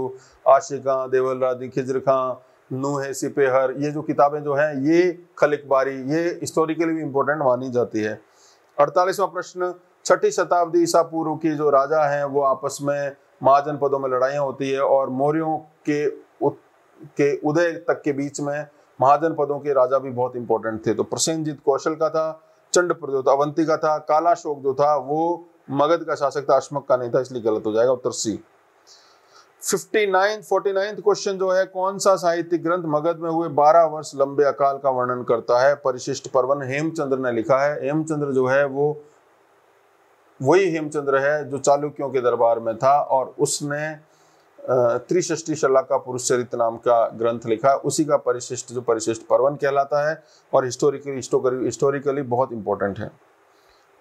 आशिका देवल रादी खिजर खां नूह सिपेहर ये जो किताबें जो हैं ये खल बारी ये हिस्टोरिकली भी इम्पोर्टेंट मानी जाती है अड़तालीसवां प्रश्न छठी शताब्दी ईसा पूर्व की जो राजा हैं वो आपस में महाजनपदों में लड़ाइयाँ होती है और मौर्यों के के उदय तक के बीच में महाजन पदों के राजा भी बहुत इंपॉर्टेंट थे तो प्रसेंजित कौशल का था चंड था अवंती का था काला शोक जो था वो मगध का शासक था अश्मक का नहीं था इसलिए गलत हो जाएगा उत्तर C fifty nine forty nine question जो है कौन सा साहित्य ग्रंथ मगध में हुए बारह वर्ष लंबे अकाल का वर्णन करता है परिशिष्ट पर्वन हेमचंद्र ने लिखा है हेमचंद्र जो है वो वही हेमचंद्र है जो चालुक्यों के दरबार में था और उसने शला का पुरुष चरित नाम का ग्रंथ लिखा उसी का परिशिष्ट जो परिशिष्ट पर्वन कहलाता है और हिस्टोरिकली हिस्टोरिकली बहुत इंपॉर्टेंट है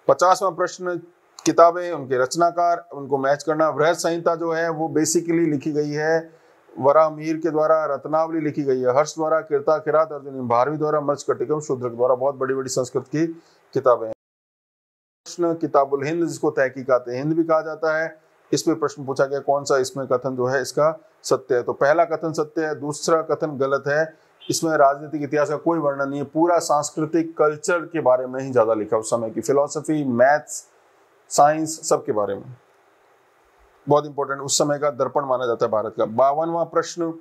पचासवा प्रश्न किताबें उनके रचनाकार उनको मैच करना वृहद संहिता जो है वो बेसिकली लिखी गई है वरा मीर के द्वारा रत्नावली लिखी गई है हर्ष द्वारा किरता किरात अर्जुन भारवी द्वारा मर्च कटिकम शूद्र द्वारा बहुत बड़ी बड़ी संस्कृत की किताबें प्रश्न किताबुल हिंद जिसको तहकी हिंद भी कहा जाता है इसमें प्रश्न पूछा गया कौन सा इसमें कथन जो है इसका सत्य है तो पहला कथन सत्य है दूसरा कथन गलत है इसमें राजनीतिक इतिहास का कोई वर्णन नहीं है पूरा सांस्कृतिक कल्चर के बारे में ही ज्यादा लिखा उस समय की फिलोसफी मैथ्स साइंस के बारे में बहुत इंपॉर्टेंट उस समय का दर्पण माना जाता है भारत का बावनवा प्रश्न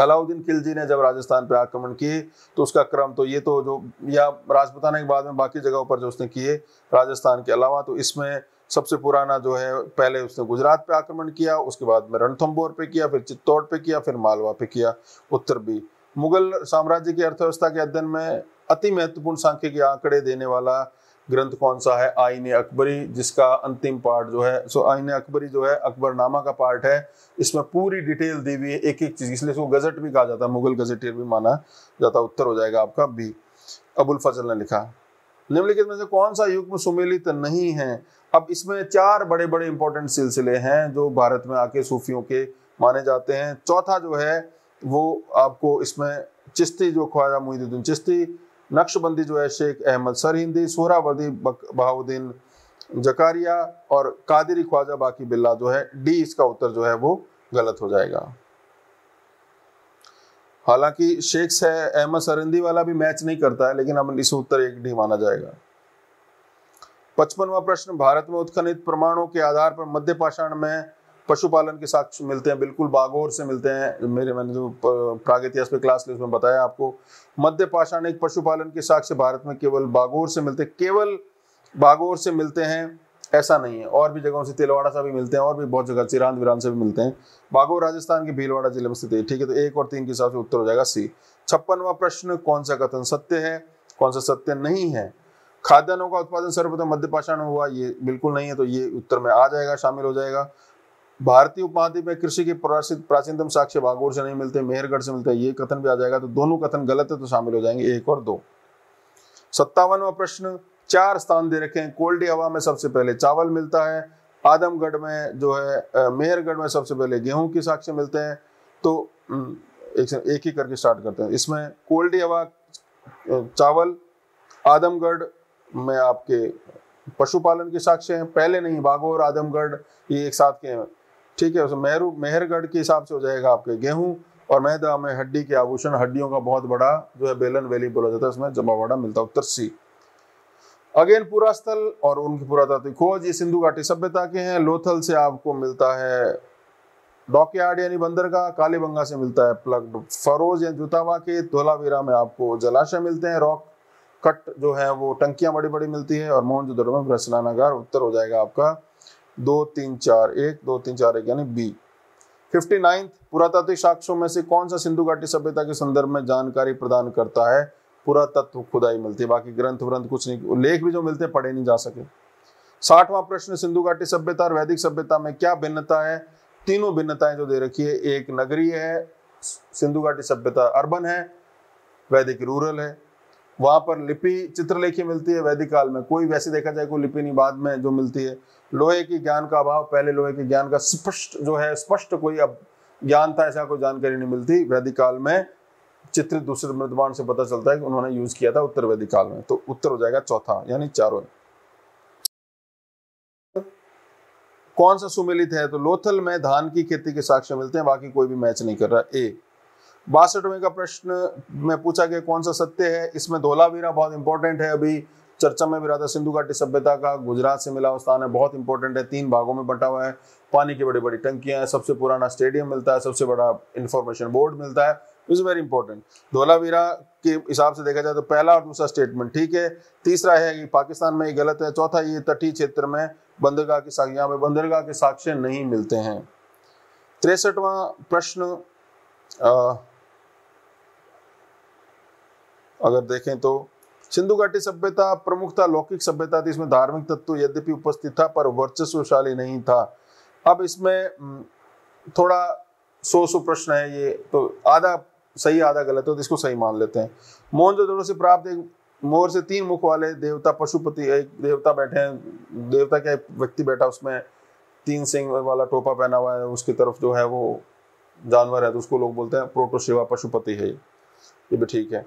अलाउद्दीन खिलजी ने जब राजस्थान पर आक्रमण किए तो उसका क्रम तो ये तो जो या राजपुताना के बाद में बाकी जगहों पर जो उसने किए राजस्थान के अलावा तो इसमें सबसे पुराना जो है पहले उसने गुजरात पे आक्रमण किया उसके बाद में रणथम्बोर पे किया फिर चित्तौड़ पे किया फिर मालवा पे किया उत्तर भी मुगल साम्राज्य की अर्थव्यवस्था के अध्ययन में अति महत्वपूर्ण के आंकड़े देने वाला ग्रंथ कौन सा है आईने अकबरी जिसका अंतिम पार्ट जो है सो आईने अकबरी जो है अकबरनामा का पार्ट है इसमें पूरी डिटेल दी हुई है एक एक चीज इसलिए इसको गजट भी कहा जाता है मुगल गजटियर भी माना जाता उत्तर हो जाएगा आपका बी अबुल फजल ने लिखा निम्नलिखित में से कौन सा युग्म सुमेलित नहीं है अब इसमें चार बड़े बड़े इंपॉर्टेंट सिलसिले हैं जो भारत में आके सूफियों के माने जाते हैं चौथा जो है वो आपको इसमें चिश्ती जो ख्वाजा मुहिदुद्दीन चिश्ती नक्शबंदी जो है शेख अहमद सरहिंदी सोहरावर्दी बहाउद्दीन जकारिया और कादिरी ख्वाजा बाकी बिल्ला जो है डी इसका उत्तर जो है वो गलत हो जाएगा हालांकि शेख है अहमद सरंदी वाला भी मैच नहीं करता है लेकिन हम इसे उत्तर एक नहीं माना जाएगा पचपनवा प्रश्न भारत में उत्खनित प्रमाणों के आधार पर मध्य पाषाण में पशुपालन के साक्ष्य मिलते हैं बिल्कुल बागोर से मिलते हैं मेरे मैंने जो प्रागतिहास पे क्लास ली उसमें बताया आपको मध्य पाषाण एक पशुपालन के साक्ष्य भारत में केवल बागोर से मिलते केवल बागोर से मिलते हैं ऐसा नहीं है और भी जगहों से तेलवाड़ा से भी मिलते हैं और भी बहुत जगह चिरांद विरान से भी मिलते हैं बागो राजस्थान के भीलवाड़ा जिले में स्थित है ठीक है तो एक और तीन के हिसाब से उत्तर हो जाएगा सी छप्पनवा प्रश्न कौन सा कथन सत्य है कौन सा सत्य नहीं है खाद्यान्नों का उत्पादन सर्वप्रथम मध्य पाषाण में हुआ ये बिल्कुल नहीं है तो ये उत्तर में आ जाएगा शामिल हो जाएगा भारतीय उपमहाद्वीप में कृषि के प्राचीनतम साक्ष्य बागोर से नहीं मिलते मेहरगढ़ से मिलते हैं ये कथन भी आ जाएगा तो दोनों कथन गलत है तो शामिल हो जाएंगे एक और दो सत्तावनवा प्रश्न चार स्थान दे रखे हैं कोल्डी हवा में सबसे पहले चावल मिलता है आदमगढ़ में जो है मेहरगढ़ में सबसे पहले गेहूं की साक्ष्य मिलते हैं तो एक एक ही करके स्टार्ट करते हैं इसमें कोल्डी हवा चावल आदमगढ़ में आपके पशुपालन के साक्ष्य हैं पहले नहीं बागोर आदमगढ़ ये एक साथ के हैं ठीक है उसमें मेहरू मेहरगढ़ के हिसाब से हो जाएगा आपके गेहूं और मैदा में हड्डी के आभूषण हड्डियों का बहुत बड़ा जो है बेलन वैली बोला जाता है उसमें जमावाड़ा मिलता है उत्तर सी अगेन पूरा स्थल और उनकी पुरातात्विक खोज ये सिंधु घाटी सभ्यता के हैं लोथल से आपको मिलता है यार्ड यानी बंदरगाह कालीबंगा से मिलता है प्लग फरोज या जुतावा के धोलावीरा में आपको जलाशय मिलते हैं रॉक कट जो है वो टंकियां बड़ी बड़ी मिलती है और मोहनजोदड़ो में रसलानागार उत्तर हो जाएगा आपका दो तीन चार एक दो तीन चार एक यानी बी फिफ्टी नाइन्थ पुरातात्विक साक्ष्यों में से कौन सा सिंधु घाटी सभ्यता के संदर्भ में जानकारी प्रदान करता है पूरा तत्व खुदाई मिलती है बाकी ग्रंथ व्रंथ कुछ नहीं लेख भी जो मिलते पढ़े नहीं जा सके साठवां प्रश्न सिंधु घाटी सभ्यता और वैदिक सभ्यता में क्या भिन्नता है तीनों भिन्नताएं जो दे रखी है एक नगरीय है सिंधु घाटी सभ्यता अर्बन है वैदिक रूरल है वहां पर लिपि चित्रलेखी मिलती है वैदिक काल में कोई वैसे देखा जाए कोई लिपि नहीं बाद में जो मिलती है लोहे की ज्ञान का अभाव पहले लोहे के ज्ञान का स्पष्ट जो है स्पष्ट कोई अब ज्ञान था ऐसा कोई जानकारी नहीं मिलती वैदिक काल में चित्र दूसरे मृदवान से पता चलता है कि उन्होंने यूज किया था उत्तर वैदिक काल में तो उत्तर हो जाएगा चौथा यानी चारों कौन सा सुमेलित है तो लोथल में धान की खेती के साक्ष्य मिलते हैं बाकी कोई भी मैच नहीं कर रहा ए बासठवें का प्रश्न में पूछा गया कौन सा सत्य है इसमें धोलावीरा बहुत इंपॉर्टेंट है अभी चर्चा में भी रहा था सिंधु घाटी सभ्यता का गुजरात से मिला स्थान है बहुत इंपॉर्टेंट है तीन भागों में बटा हुआ है पानी की बड़ी बड़ी टंकियां हैं सबसे पुराना स्टेडियम मिलता है सबसे बड़ा इंफॉर्मेशन बोर्ड मिलता है इज वेरी इंपॉर्टेंट धोलावीरा के हिसाब से देखा जाए तो पहला और दूसरा स्टेटमेंट ठीक है तीसरा है कि पाकिस्तान में ये गलत है चौथा ये तटीय क्षेत्र में बंदरगाह के साक्ष यहाँ पे बंदरगाह के साक्ष्य नहीं मिलते हैं तिरसठवा प्रश्न आ, अगर देखें तो सिंधु घाटी सभ्यता प्रमुखता लौकिक सभ्यता थी इसमें धार्मिक तत्व यद्यपि उपस्थित था पर वर्चस्वशाली नहीं था अब इसमें थोड़ा सो सो प्रश्न है ये तो आधा सही आधा गलत हो तो इसको सही मान लेते हैं दोनों से प्राप्त एक मोर से तीन मुख वाले देवता पशुपति एक देवता बैठे हैं देवता का एक व्यक्ति बैठा उसमें तीन सिंह वाला टोपा पहना हुआ है उसकी तरफ जो है वो जानवर है तो उसको लोग बोलते हैं प्रोटो शिवा पशुपति है ये भी ठीक है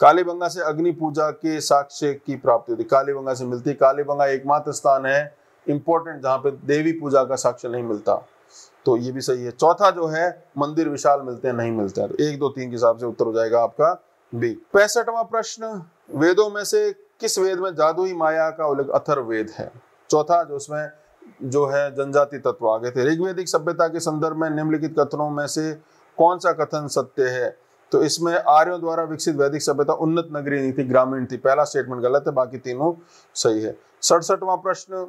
कालीबंगा से अग्नि पूजा के साक्ष्य की प्राप्ति होती कालीबंगा से मिलती कालीबंगा एकमात्र स्थान है इंपॉर्टेंट जहां पे देवी पूजा का साक्ष्य नहीं मिलता तो ये भी सही है चौथा जो है मंदिर विशाल मिलते हैं नहीं मिलते हैं तो एक दो तीन के हिसाब से उत्तर हो जाएगा आपका बी पैंसठवा प्रश्न वेदों में से किस वेद में जादुई माया का उल्लेख वेद है चौथा जो उसमें जो है जनजाति तत्व आगे थे ऋग्वेदिक सभ्यता के संदर्भ में निम्नलिखित कथनों में से कौन सा कथन सत्य है तो इसमें आर्यों द्वारा विकसित वैदिक सभ्यता उन्नत नगरी नहीं थी ग्रामीण थी पहला स्टेटमेंट गलत है बाकी तीनों सही है सड़सठवा प्रश्न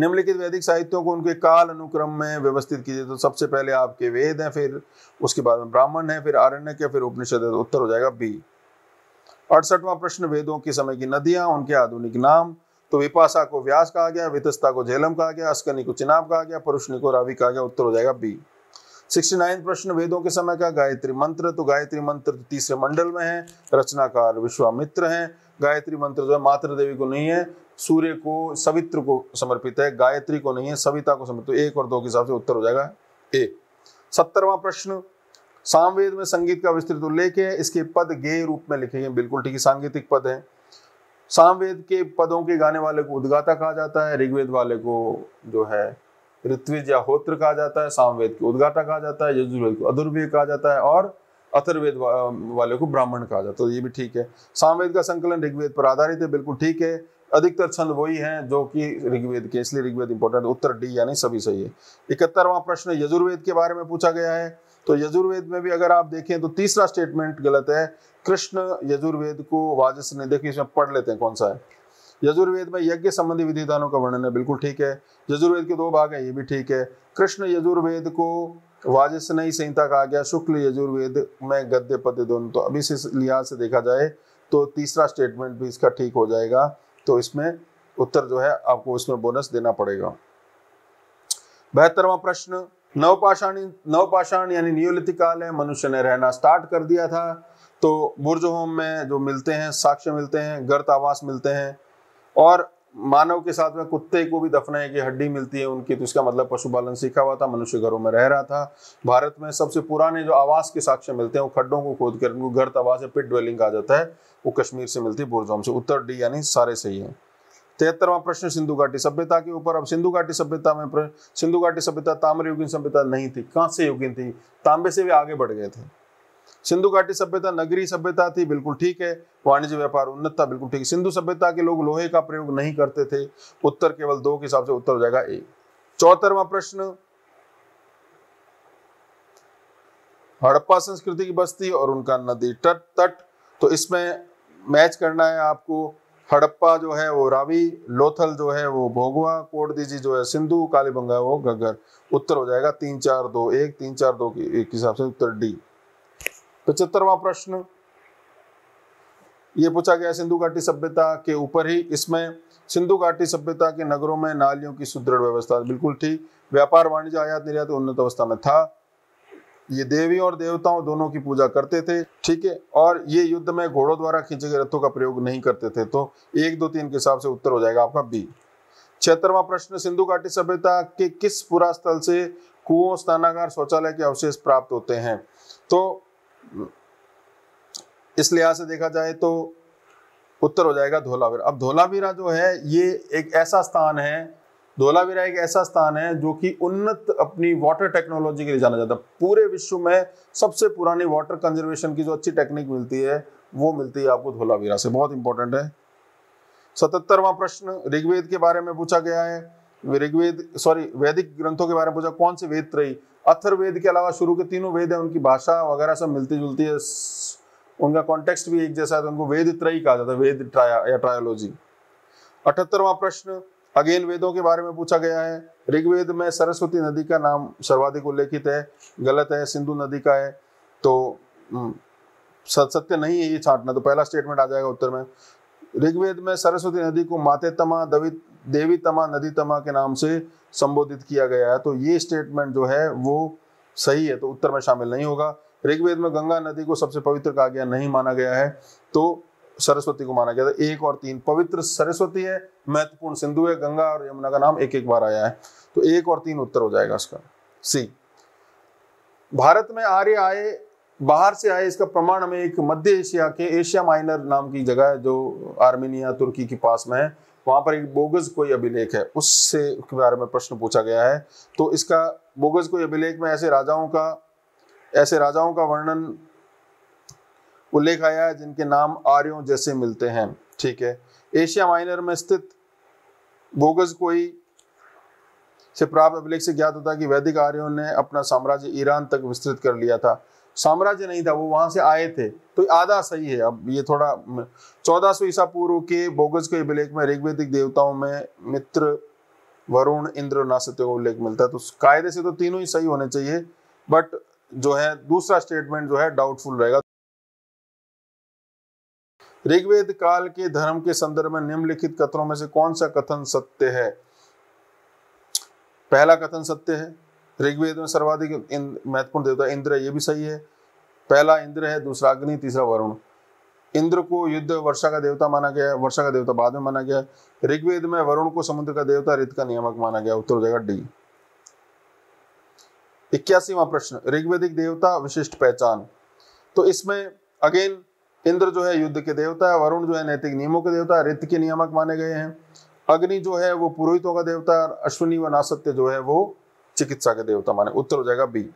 निम्नलिखित वैदिक साहित्यों को उनके काल अनुक्रम में व्यवस्थित कीजिए तो सबसे पहले आपके वेद हैं फिर उसके बाद में ब्राह्मण है फिर आरण्यक है फिर उपनिषद है तो उत्तर हो जाएगा बी अड़सठवां प्रश्न वेदों के समय की नदियां उनके आधुनिक नाम तो विपाशा को व्यास कहा गया वितस्ता को झेलम कहा गया अस्कनी को चिनाब कहा गया परुषणी को रावी कहा गया उत्तर हो जाएगा बी सिक्सटी नाइन प्रश्न वेदों के समय का गायत्री मंत्र तो गायत्री मंत्र तो तीसरे मंडल में है रचनाकार विश्वामित्र हैं गायत्री मंत्र जो है मातृ देवी को नहीं है सूर्य को सवित्र को समर्पित है गायत्री को नहीं है सविता को समर्पित तो एक और दो के हिसाब से उत्तर हो जाएगा ए सत्तरवा प्रश्न सामवेद में संगीत का विस्तृत उल्लेख है इसके पद गे रूप में लिखे गए बिल्कुल ठीक है सांगीतिक पद है सामवेद के पदों के गाने वाले को उद्गाता कहा जाता है ऋग्वेद वाले को जो है ऋत्विज या होत्र कहा जाता है सामवेद को उद्गाता कहा जाता है यजुर्वेद को अधुर्वेद कहा जाता है और अथर्वेद वाले को ब्राह्मण कहा जाता है तो ये भी ठीक है सामवेद का संकलन ऋग्वेद पर आधारित है बिल्कुल ठीक है अधिकतर छंद वही हैं जो कि ऋग्वेद के इसलिए ऋग्वेद इंपॉर्टेंट उत्तर डी यानी सभी सही है इकहत्तरवा प्रश्न यजुर्वेद के बारे में पूछा गया है तो यजुर्वेद में भी अगर आप देखें तो तीसरा स्टेटमेंट गलत है कृष्ण यजुर्वेद को वाजस ने देखिए इसमें पढ़ लेते हैं कौन सा है यजुर्वेद में यज्ञ संबंधी विधिदानों का वर्णन है बिल्कुल ठीक है यजुर्वेद के दो भाग हैं ये भी ठीक है कृष्ण यजुर्वेद को वाजस्नयी संहिता कहा गया शुक्ल यजुर्वेद में गद्य पद्य दोनों तो अभी से लिहाज से देखा जाए तो तीसरा स्टेटमेंट भी इसका ठीक हो जाएगा तो इसमें उत्तर जो है आपको इसमें बोनस देना पड़ेगा बहत्तरवा प्रश्न नवपाषाणी नवपाषाण यानी नियोलिथिक काल है मनुष्य ने रहना स्टार्ट कर दिया था तो बुर्ज होम में जो मिलते हैं साक्ष्य मिलते हैं गर्त आवास मिलते हैं और मानव के साथ में कुत्ते को भी है की हड्डी मिलती है उनकी तो इसका मतलब पशुपालन सीखा हुआ था मनुष्य घरों में रह रहा था भारत में सबसे पुराने जो आवास के साक्ष्य मिलते हैं वो खड्डों को खोद कर उनको गर्त आवास या पिट ड्वेलिंग कहा जाता है वो कश्मीर से मिलती है बोरजोम से उत्तर डी यानी सारे सही है तिहत्तरवा प्रश्न सिंधु घाटी सभ्यता के ऊपर अब सिंधु घाटी सभ्यता में सिंधु घाटी सभ्यता ताम्र युगीन सभ्यता नहीं थी कहाँ से युगीन थी तांबे से भी आगे बढ़ गए थे सिंधु घाटी सभ्यता नगरी सभ्यता थी बिल्कुल ठीक है वाणिज्य व्यापार उन्नत था बिल्कुल ठीक है सिंधु सभ्यता के लोग लोहे का प्रयोग नहीं करते थे उत्तर केवल दो के हिसाब से उत्तर हो जाएगा ए चौतरवा प्रश्न हड़प्पा संस्कृति की बस्ती और उनका नदी तट तट तो इसमें मैच करना है आपको हड़प्पा जो है वो रावी लोथल जो है वो भोगवा दीजी जो है सिंधु कालीबंगा वो गगर उत्तर हो जाएगा तीन चार दो एक तीन चार दो के हिसाब से उत्तर डी पचहत्तरवा प्रश्न ये पूछा गया सिंधु घाटी सभ्यता के ऊपर ही इसमें सिंधु घाटी सभ्यता के नगरों में नालियों की सुदृढ़ व्यवस्था बिल्कुल ठीक व्यापार वाणिज्य आयात निर्यात उन्नत अवस्था में था ये देवी और देवताओं दोनों की पूजा करते थे ठीक है और ये युद्ध में घोड़ों द्वारा खींचे गए रथों का प्रयोग नहीं करते थे तो एक दो तीन के हिसाब से उत्तर हो जाएगा आपका बी छिहत्तरवा प्रश्न सिंधु घाटी सभ्यता के किस पुरा स्थल से कुओं स्नानागार शौचालय के अवशेष प्राप्त होते हैं तो इस लिहाज से देखा जाए तो उत्तर हो जाएगा धोलावीरा अब धोलावीरा जो है ये एक ऐसा स्थान है धोलावीरा एक ऐसा स्थान है जो कि उन्नत अपनी वाटर टेक्नोलॉजी के लिए जाना जाता है पूरे विश्व में सबसे पुरानी वाटर कंजर्वेशन की जो अच्छी टेक्निक मिलती है वो मिलती है आपको धोलावीरा से बहुत इंपॉर्टेंट है सतहत्तरवा प्रश्न ऋग्वेद के बारे में पूछा गया है ऋग्वेद सॉरी वैदिक ग्रंथों के बारे में पूछा कौन से वेद त्रयी अथर्वेद के अलावा शुरू के तीनों वेद हैं उनकी भाषा वगैरह सब मिलती जुलती है उनका कॉन्टेक्स्ट भी एक जैसा है तो उनको वेद त्रय कहा जाता है वेद ट्राया या ट्रायोलॉजी अठहत्तरवा प्रश्न अगेन वेदों के बारे में पूछा गया है ऋग्वेद में सरस्वती नदी का नाम सर्वाधिक उल्लेखित है गलत है सिंधु नदी का है तो हम्म, सत्य नहीं है ये छाटना तो पहला स्टेटमेंट आ जाएगा उत्तर में ऋग्वेद में सरस्वती नदी को माते तमा दवित देवी तमा नदी तमा के नाम से संबोधित किया गया है तो ये स्टेटमेंट जो है वो सही है तो उत्तर में शामिल नहीं होगा ऋग्वेद में गंगा नदी को सबसे पवित्र कहा गया नहीं माना गया है तो सरस्वती को माना गया था एक और तीन पवित्र सरस्वती है महत्वपूर्ण सिंधु है गंगा और यमुना का नाम एक एक बार आया है तो एक और तीन उत्तर हो जाएगा इसका सी भारत में आर्य आए बाहर से आए इसका प्रमाण हमें एक मध्य एशिया के एशिया माइनर नाम की जगह है जो आर्मेनिया तुर्की के पास में है वहां पर एक बोगस कोई अभिलेख है उससे के बारे में प्रश्न पूछा गया है तो इसका बोगस कोई अभिलेख में ऐसे राजाओं का ऐसे राजाओं का वर्णन उल्लेख आया है जिनके नाम आर्यों जैसे मिलते हैं ठीक है एशिया माइनर में स्थित बोगस कोई से प्राप्त अभिलेख से ज्ञात होता है कि वैदिक आर्यों ने अपना साम्राज्य ईरान तक विस्तृत कर लिया था साम्राज्य नहीं था वो वहां से आए थे तो आधा सही है अब ये थोड़ा चौदह सौ ईसा पूर्व के बोगज के अभिलेख में ऋग्वेदिक देवताओं में मित्र वरुण इंद्र नासत्य का उल्लेख मिलता है तो कायदे से तो तीनों ही सही होने चाहिए बट जो है दूसरा स्टेटमेंट जो है डाउटफुल रहेगा ऋग्वेद काल के धर्म के संदर्भ में निम्नलिखित कथनों में से कौन सा कथन सत्य है पहला कथन सत्य है ऋग्वेद में सर्वाधिक महत्वपूर्ण देवता इंद्र है ये भी सही है पहला इंद्र है दूसरा अग्नि तीसरा वरुण इंद्र को युद्ध वर्षा का देवता माना गया है वर्षा का देवता बाद में माना गया ऋग्वेद में वरुण को समुद्र का देवता रित का नियामक माना गया उत्तर जगह डी इक्यासीवा प्रश्न ऋग्वेदिक देवता विशिष्ट पहचान तो इसमें अगेन इंद्र जो है युद्ध के देवता है वरुण जो है नैतिक नियमों के देवता रित के नियामक माने गए हैं अग्नि जो है वो पुरोहितों का देवता अश्विनी व नासत्य जो है वो चिकित्सा के देवता माने उत्तर हो जाएगा बी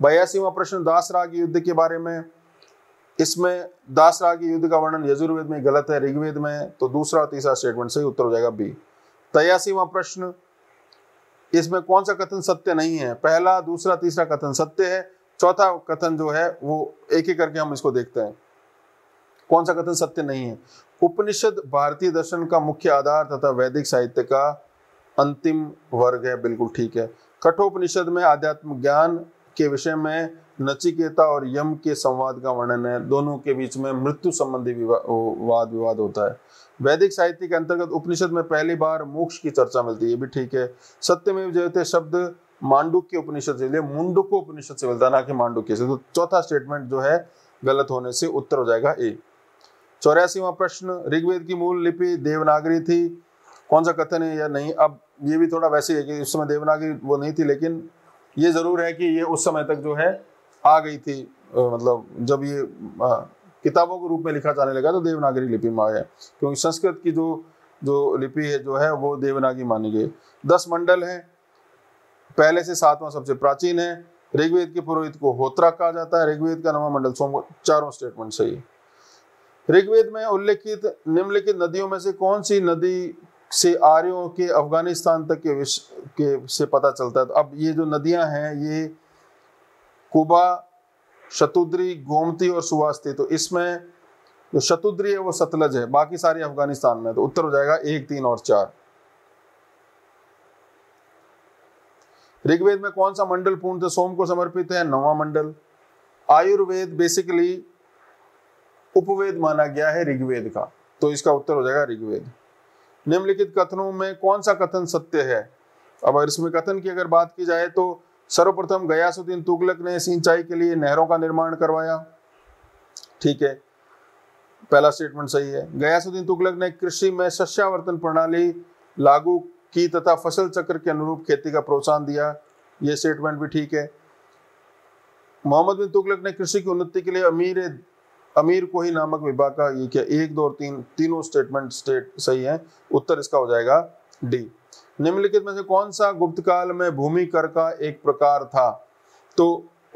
बयासीवा प्रश्न दास राग युद्ध के बारे में इसमें दास राग युद्ध का वर्णन यजुर्वेद में गलत है ऋग्वेद में तो दूसरा तीसरा स्टेटमेंट सही उत्तर हो जाएगा बी तयासीवा प्रश्न इसमें कौन सा कथन सत्य नहीं है पहला दूसरा तीसरा कथन सत्य है चौथा कथन जो है वो एक एक करके हम इसको देखते हैं कौन सा कथन सत्य नहीं है उपनिषद भारतीय दर्शन का मुख्य आधार तथा वैदिक साहित्य का अंतिम वर्ग है बिल्कुल ठीक है कठोपनिषद में आध्यात्म ज्ञान के विषय में नचिकेता और यम के संवाद का वर्णन है दोनों के बीच में मृत्यु संबंधी वाद विवाद होता है वैदिक साहित्य के अंतर्गत उपनिषद में पहली बार मोक्ष की चर्चा मिलती है ये भी ठीक है सत्यमेव जयते शब्द मांडुक के उपनिषद से लिए मुंडुको उपनिषद से मिलता है ना कि मांडुक्य से तो चौथा स्टेटमेंट जो है गलत होने से उत्तर हो जाएगा ए चौरासीवा प्रश्न ऋग्वेद की मूल लिपि देवनागरी थी कौन सा कथन है या नहीं अब ये भी थोड़ा वैसे है कि उस समय देवनागरी वो नहीं थी लेकिन ये ज़रूर है कि ये उस समय तक जो है आ गई थी मतलब जब ये आ, किताबों के रूप में लिखा जाने लगा तो देवनागरी लिपि में आया क्योंकि संस्कृत की जो जो लिपि है जो है वो देवनागी मानी गई दस मंडल हैं पहले से सातवां सबसे प्राचीन है ऋग्वेद के पुरोहित को होत्रा कहा जाता है ऋग्वेद का नवा मंडल सोम चारों स्टेटमेंट सही ऋग्वेद में उल्लेखित निम्नलिखित नदियों में से कौन सी नदी से आर्यों के अफगानिस्तान तक के विश्व के से पता चलता है तो अब ये जो नदियां हैं ये कुबा शतुद्री गोमती और सुवास्ती तो इसमें जो शतुद्री है वो सतलज है बाकी सारी अफगानिस्तान में तो उत्तर हो जाएगा एक तीन और चार ऋग्वेद में कौन सा मंडल पूर्ण सोम को समर्पित है नवा मंडल आयुर्वेद बेसिकली उपवेद माना गया है ऋग्वेद का तो इसका उत्तर हो जाएगा ऋग्वेद निम्नलिखित कथनों में कौन सा कथन सत्य है अब इसमें कथन की अगर बात की जाए तो सर्वप्रथम गयासुद्दीन तुगलक ने सिंचाई के लिए नहरों का निर्माण करवाया ठीक है पहला स्टेटमेंट सही है गयासुद्दीन तुगलक ने कृषि में सस्यावर्तन प्रणाली लागू की तथा फसल चक्र के अनुरूप खेती का प्रोत्साहन दिया यह स्टेटमेंट भी ठीक है मोहम्मद बिन तुगलक ने कृषि की उन्नति के लिए अमीर अमीर को ही नामक विभाग का ये क्या एक दो और तीन तीनों स्टेटमेंट स्टेट सही है उत्तर इसका हो जाएगा डी निम्नलिखित में से कौन सा गुप्त काल में भूमि कर का एक प्रकार था तो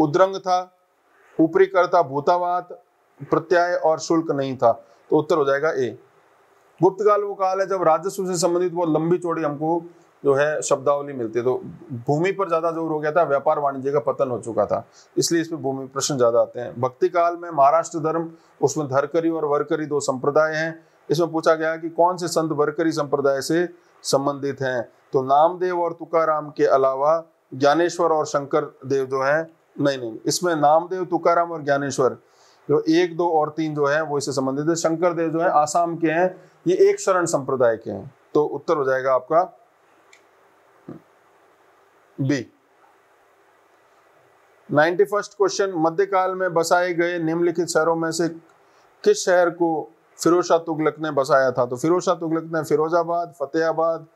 उद्रंग था ऊपरी कर था भूतावात प्रत्याय और शुल्क नहीं था तो उत्तर हो जाएगा ए गुप्त काल वो काल है जब राजस्व से संबंधित बहुत लंबी चौड़ी हमको जो है शब्दावली मिलती है तो भूमि पर ज्यादा जोर हो गया था व्यापार वाणिज्य का पतन हो चुका था इसलिए इसमें भूमि प्रश्न ज्यादा आते हैं भक्ति काल में महाराष्ट्र धर्म उसमें धरकरी और वरकरी दो संप्रदाय हैं इसमें पूछा गया कि कौन से संत वरकरी संप्रदाय से संबंधित हैं तो नामदेव और तुकाराम के अलावा ज्ञानेश्वर और शंकर देव जो है नहीं नहीं इसमें नामदेव तुकाराम और ज्ञानेश्वर जो एक दो और तीन जो है वो इससे संबंधित है शंकर देव जो है आसाम के हैं ये एक शरण संप्रदाय के हैं तो उत्तर हो जाएगा आपका बी नाइन्टी फर्स्ट क्वेश्चन मध्यकाल में बसाए गए निम्नलिखित शहरों में से किस शहर को फिरोजा तुगलक ने बसाया था तो फिरोजा तुगलक ने फिरोजाबाद फतेहाबाद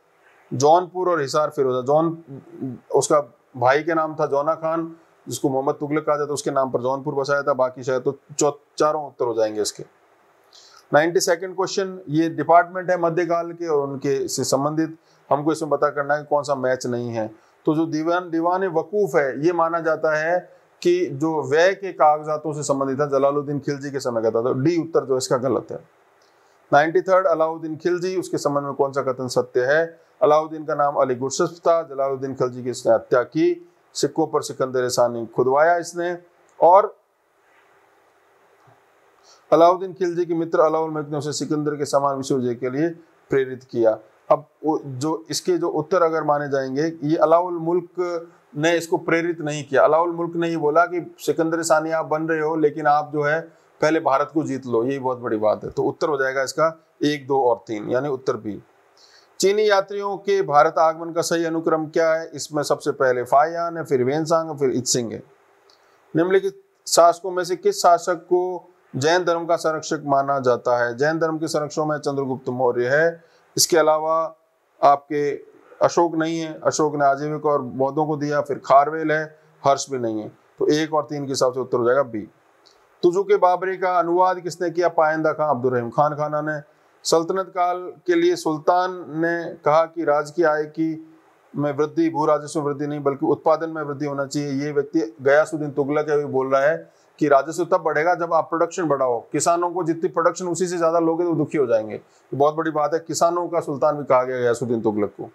जौनपुर और हिसार फिरोजा जौन उसका भाई के नाम था जौना खान जिसको मोहम्मद तुगलक कहा जाता उसके नाम पर जौनपुर बसाया था बाकी शहर तो चारों उत्तर हो जाएंगे इसके नाइन्टी सेकेंड क्वेश्चन ये डिपार्टमेंट है मध्यकाल के और उनके से संबंधित हमको इसमें पता करना है कौन सा मैच नहीं है तो जो दीवान दीवान वकूफ है ये माना जाता है कि जो व्यय के कागजातों से संबंधित है जलालुद्दीन खिलजी के समय का था तो डी उत्तर जो इसका गलत है नाइन्टी थर्ड अलाउद्दीन खिलजी उसके संबंध में कौन सा कथन सत्य है अलाउद्दीन का नाम अली गुरसफ था जलालुद्दीन खिलजी की इसने हत्या की सिक्कों पर सिकंदर सानी खुदवाया इसने और अलाउद्दीन खिलजी के मित्र अलाउल मलिक ने उसे सिकंदर के समान विषय के लिए प्रेरित किया अब जो इसके जो उत्तर अगर माने जाएंगे ये अलाउल मुल्क ने इसको प्रेरित नहीं किया अलाउल मुल्क ने ही बोला कि सिकंदर सानी आप बन रहे हो लेकिन आप जो है पहले भारत को जीत लो यही बहुत बड़ी बात है तो उत्तर हो जाएगा इसका एक दो और तीन यानी उत्तर भी चीनी यात्रियों के भारत आगमन का सही अनुक्रम क्या है इसमें सबसे पहले फायान है फिर वेनसांग फिर सिंह है निम्नलिखित शासकों में से किस शासक को जैन धर्म का संरक्षक माना जाता है जैन धर्म के संरक्षकों में चंद्रगुप्त मौर्य है इसके अलावा आपके अशोक नहीं है अशोक ने आजीविक और मौतों को दिया फिर खारवेल है हर्ष भी नहीं है तो एक और तीन के हिसाब से उत्तर हो जाएगा बी तुजु के बाबरे का अनुवाद किसने किया पायंदा खान अब्दुल रहीम खान खाना ने सल्तनत काल के लिए सुल्तान ने कहा कि राज की आय की में वृद्धि भू राजस्व वृद्धि नहीं बल्कि उत्पादन में वृद्धि होना चाहिए ये व्यक्ति गयासुद्दीन तुगलक है बोल रहा है कि राजस्व तब बढ़ेगा जब आप प्रोडक्शन बढ़ाओ किसानों को जितनी प्रोडक्शन उसी से ज़्यादा लोगे तो दुखी हो जाएंगे तो बहुत बड़ी बात है किसानों का सुल्तान भी कहा गया गयासुद्दीन तुगलक को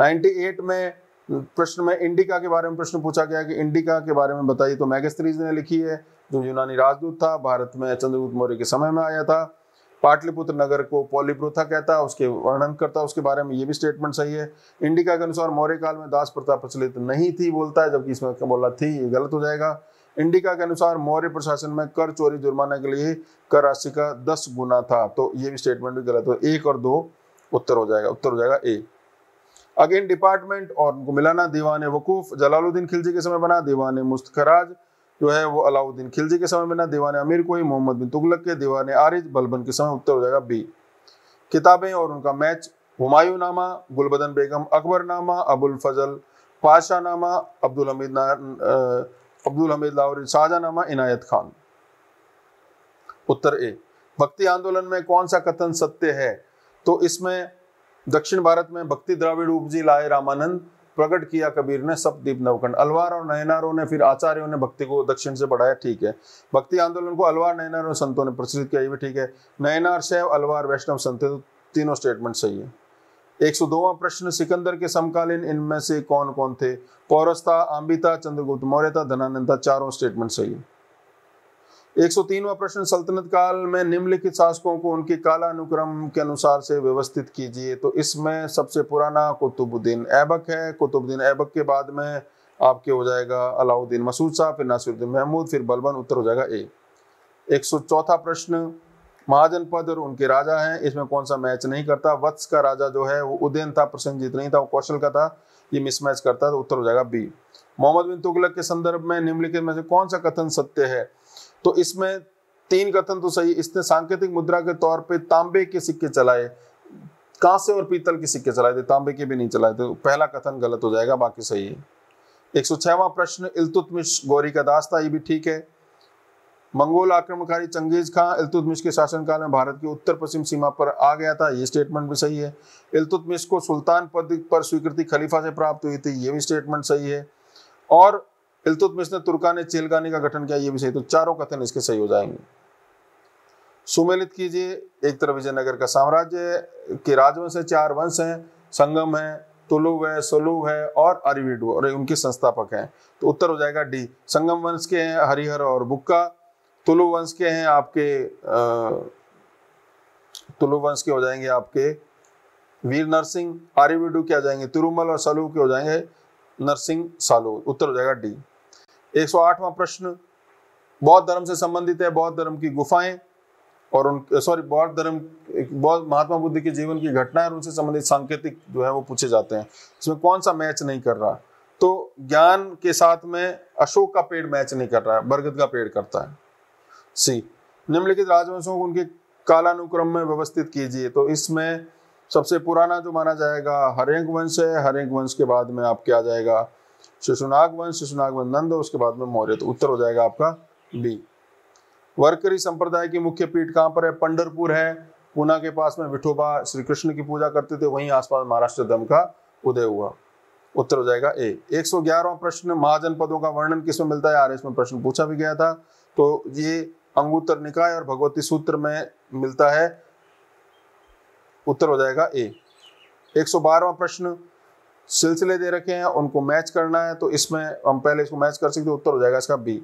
98 में प्रश्न में इंडिका के बारे में प्रश्न पूछा गया कि इंडिका के बारे में बताइए तो मैगस्त्रीज ने लिखी है जो यूनानी राजदूत था भारत में चंद्रगुप्त मौर्य के समय में आया था पाटलिपुत्र नगर को पॉलीप्रोथा कहता है उसके वर्णन करता उसके बारे में ये भी स्टेटमेंट सही है इंडिका के अनुसार मौर्य काल में दास प्रथा प्रचलित नहीं थी बोलता है जबकि इसमें बोला थी ये गलत हो जाएगा इंडिका के अनुसार मौर्य प्रशासन में कर चोरी जुर्माने के लिए कर राशि का दस गुना था तो ये भी स्टेटमेंट भी गलत हो एक और दो उत्तर हो जाएगा उत्तर हो जाएगा ए अगेन डिपार्टमेंट और उनको मिलाना दीवान वकूफ जलालुद्दीन खिलजी के समय बना दीवान मुस्तखराज जो है वो अलाउद्दीन खिलजी के समय बना दीवान अमीर कोई मोहम्मद बिन तुगलक के दीवान आरिज बलबन के समय उत्तर हो जाएगा बी किताबें और उनका मैच हुमायूं नामा गुलबदन बेगम अकबर नामा अबुल फजल नामा अब्दुल हमीद अब्दुल हमीद लाहौरी नामा इनायत खान उत्तर ए भक्ति आंदोलन में कौन सा कथन सत्य है तो इसमें दक्षिण भारत में भक्ति द्राविड़ उपजी लाए रामानंद प्रकट किया कबीर ने सपदीप नवखंड अलवार और नयनारों ने फिर आचार्यों ने भक्ति को दक्षिण से बढ़ाया ठीक है भक्ति आंदोलन को अलवार नयनारों संतों ने प्रचलित किया ये भी ठीक है नयनार शैव अलवार वैष्णव संत तो तीनों स्टेटमेंट सही है एक 102वां प्रश्न सिकंदर के समकालीन इनमें से कौन कौन थे था अंबिता चंद्रगुप्त मौर्य था धनानंद था चारों स्टेटमेंट सही है एक सौ तीनवा प्रश्न सल्तनत काल में निम्नलिखित शासकों को उनके कालानुक्रम के अनुसार से व्यवस्थित कीजिए तो इसमें सबसे पुराना कुतुबुद्दीन ऐबक है कुतुबुद्दीन ऐबक के बाद में आपके हो जाएगा अलाउद्दीन मसूद साहब फिर नासिरुद्दीन महमूद फिर बलबन उत्तर हो जाएगा ए एक सौ चौथा प्रश्न महाजनपद और उनके राजा हैं इसमें कौन सा मैच नहीं करता वत्स का राजा जो है वो उदयन था प्रसन्नजीत नहीं था वो कौशल का था ये मिसमैच करता तो उत्तर हो जाएगा बी मोहम्मद बिन तुगलक के संदर्भ में निम्नलिखित में से कौन सा कथन सत्य है तो इसमें तीन कथन तो सही इसने सांकेतिक मुद्रा के तौर पर तांबे के सिक्के चलाए कांसे और पीतल के सिक्के चलाए थे तांबे के भी नहीं चलाए थे पहला कथन गलत हो जाएगा बाकी सही है एक प्रश्न इलतुतमिश गौरी का दास था ये भी ठीक है मंगोल आक्रमणकारी चंगेज खां इलतुतमिश के शासनकाल में भारत की उत्तर पश्चिम सीमा पर आ गया था ये स्टेटमेंट भी सही है इलतुतमिश को सुल्तान पद पर स्वीकृति खलीफा से प्राप्त हुई थी ये भी स्टेटमेंट सही है और इलतुतमिश ने ने चेलगानी का गठन किया ये भी सही तो चारों कथन इसके सही हो जाएंगे सुमेलित कीजिए एक तरफ विजयनगर का साम्राज्य के राजवंश है चार वंश हैं संगम है तुलु है सोलु है और अरिविडु और उनके संस्थापक हैं तो उत्तर हो जाएगा डी संगम वंश के हैं हरिहर और बुक्का तुलु वंश के हैं आपके तुलु वंश के हो जाएंगे आपके वीर नरसिंह आर्यविडू के आ जाएंगे तिरुमल और सालू के हो जाएंगे नरसिंह सालू उत्तर हो जाएगा डी 108वां प्रश्न बौद्ध धर्म से संबंधित है बौद्ध धर्म की गुफाएं और उन सॉरी बौद्ध धर्म बौद्ध महात्मा बुद्ध के जीवन की घटनाएं और उनसे संबंधित सांकेतिक जो है वो पूछे जाते हैं इसमें कौन सा मैच नहीं कर रहा तो ज्ञान के साथ में अशोक का पेड़ मैच नहीं कर रहा है बरगद का पेड़ करता है सी निम्नलिखित राजवंशों को उनके कालानुक्रम में व्यवस्थित कीजिए तो इसमें सबसे पुराना जो माना जाएगा हरेंग वंश है हरेंग वंश के बाद में आपके आ जाएगा शिशुनाग वंश शिशुनाग वंश नंद उसके बाद में मौर्य तो उत्तर हो जाएगा आपका बी वर्करी संप्रदाय की मुख्य पीठ कहाँ पर है पंडरपुर है पूना के पास में विठोबा श्री कृष्ण की पूजा करते थे वहीं आसपास महाराष्ट्र धर्म का उदय हुआ उत्तर हो जाएगा ए एक सौ प्रश्न महाजनपदों का वर्णन किसमें मिलता है आर में प्रश्न पूछा भी गया था तो ये अंगुत्तर निकाय और भगवती सूत्र में मिलता है उत्तर हो जाएगा ए एक सौ बारहवा प्रश्न सिलसिले दे रखे हैं उनको मैच करना है तो इसमें हम पहले इसको मैच कर सकते उत्तर हो जाएगा इसका बी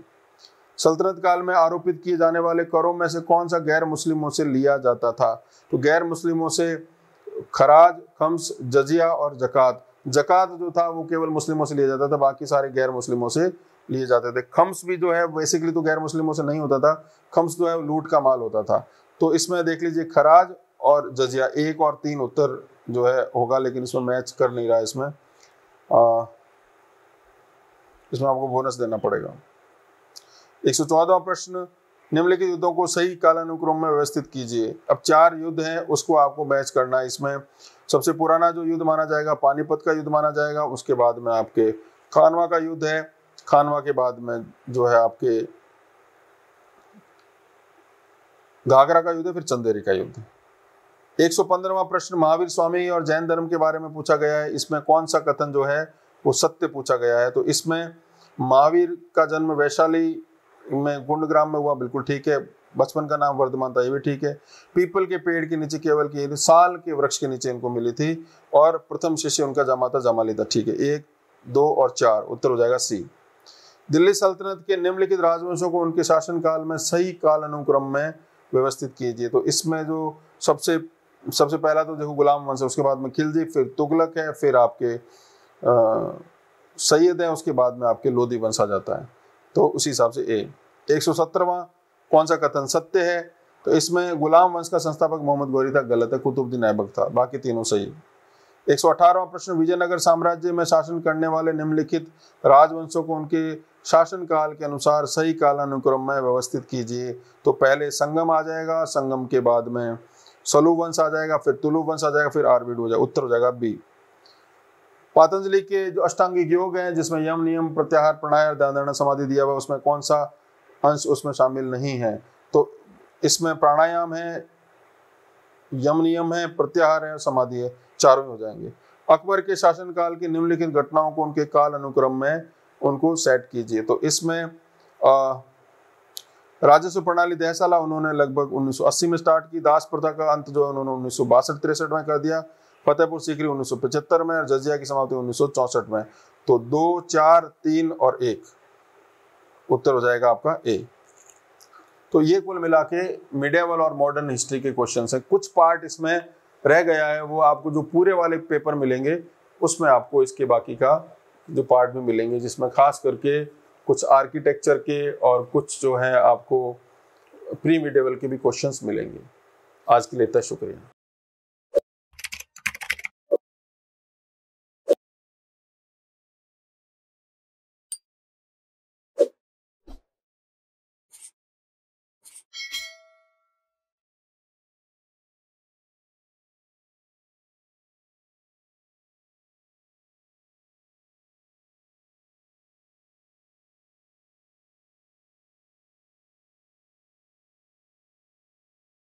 सल्तनत काल में आरोपित किए जाने वाले करों में से कौन सा गैर मुस्लिमों से लिया जाता था तो गैर मुस्लिमों से खराज खम्स जजिया और जक़ात जक़ात जो था वो केवल मुस्लिमों से लिया जाता था बाकी सारे गैर मुस्लिमों से लिए जाते थे खम्स भी जो है बेसिकली तो गैर मुस्लिमों से नहीं होता था खम्स जो है लूट का माल होता था तो इसमें देख लीजिए खराज और जजिया एक और तीन उत्तर जो है होगा लेकिन इसमें मैच कर नहीं रहा इसमें आ, इसमें आपको बोनस देना पड़ेगा एक सौ प्रश्न निम्नलिखित युद्धों को सही कालानुक्रम में व्यवस्थित कीजिए अब चार युद्ध हैं उसको आपको मैच करना है इसमें सबसे पुराना जो युद्ध माना जाएगा पानीपत का युद्ध माना जाएगा उसके बाद में आपके खानवा का युद्ध है खानवा के बाद में जो है आपके घाघरा का युद्ध है फिर चंदेरी का युद्ध एक सौ पंद्रहवा प्रश्न महावीर स्वामी और जैन धर्म के बारे में पूछा गया है इसमें कौन सा कथन जो है वो सत्य पूछा गया है तो इसमें महावीर का जन्म वैशाली में गुंडग्राम में हुआ बिल्कुल ठीक है बचपन का नाम वर्धमान था ये भी ठीक है पीपल के पेड़ के नीचे केवल की साल के वृक्ष के नीचे इनको मिली थी और प्रथम शिष्य उनका जमाता जमा था ठीक है एक दो और चार उत्तर हो जाएगा सी दिल्ली सल्तनत के निम्नलिखित राजवंशों को उनके शासनकाल में सही काल अनुक्रम में व्यवस्थित कीजिए तो इसमें जो सबसे सबसे पहला तो देखो गुलाम वंश है उसके बाद में खिलजी फिर तुगलक है फिर आपके सैयद है उसके बाद में आपके लोधी वंश आ जाता है तो उसी हिसाब से ए एक सौ कौन सा कथन सत्य है तो इसमें गुलाम वंश का संस्थापक मोहम्मद गौरी था गलत है कुतुबद्दीन ऐबक था बाकी तीनों सही एक प्रश्न विजयनगर साम्राज्य में शासन करने वाले निम्नलिखित राजवंशों को उनके शासन काल के अनुसार सही कालानुक्रम में व्यवस्थित कीजिए तो पहले संगम आ जाएगा संगम के बाद में सलू वंश आ जाएगा फिर तुलु वंश आ जाएगा फिर आर्विड हो जाएगा उत्तर हो जाएगा बी पातंजलि के जो अष्टांगिक योग हैं जिसमें यम नियम प्रत्याहार प्रणायर दान समाधि दिया हुआ उसमें कौन सा अंश उसमें शामिल नहीं है तो इसमें प्राणायाम है यम नियम है प्रत्याहार है समाधि है चारों हो जाएंगे अकबर के शासनकाल की निम्नलिखित घटनाओं को उनके काल अनुक्रम में उनको सेट कीजिए तो इसमें राजस्व प्रणाली दहशाला उन्होंने लगभग 1980 में स्टार्ट की दास प्रथा का अंत जो है उन्होंने उन्नीस सौ में कर दिया फतेहपुर सीकरी उन्नीस में और जजिया की समाप्ति उन्नीस में तो दो चार तीन और एक उत्तर हो जाएगा आपका ए तो ये कुल मिला के मिडेवल और मॉडर्न हिस्ट्री के क्वेश्चन है कुछ पार्ट इसमें रह गया है वो आपको जो पूरे वाले पेपर मिलेंगे उसमें आपको इसके बाकी का जो पार्ट में मिलेंगे जिसमें खास करके कुछ आर्किटेक्चर के और कुछ जो है आपको प्री मिड के भी क्वेश्चंस मिलेंगे आज के लिए इतना शुक्रिया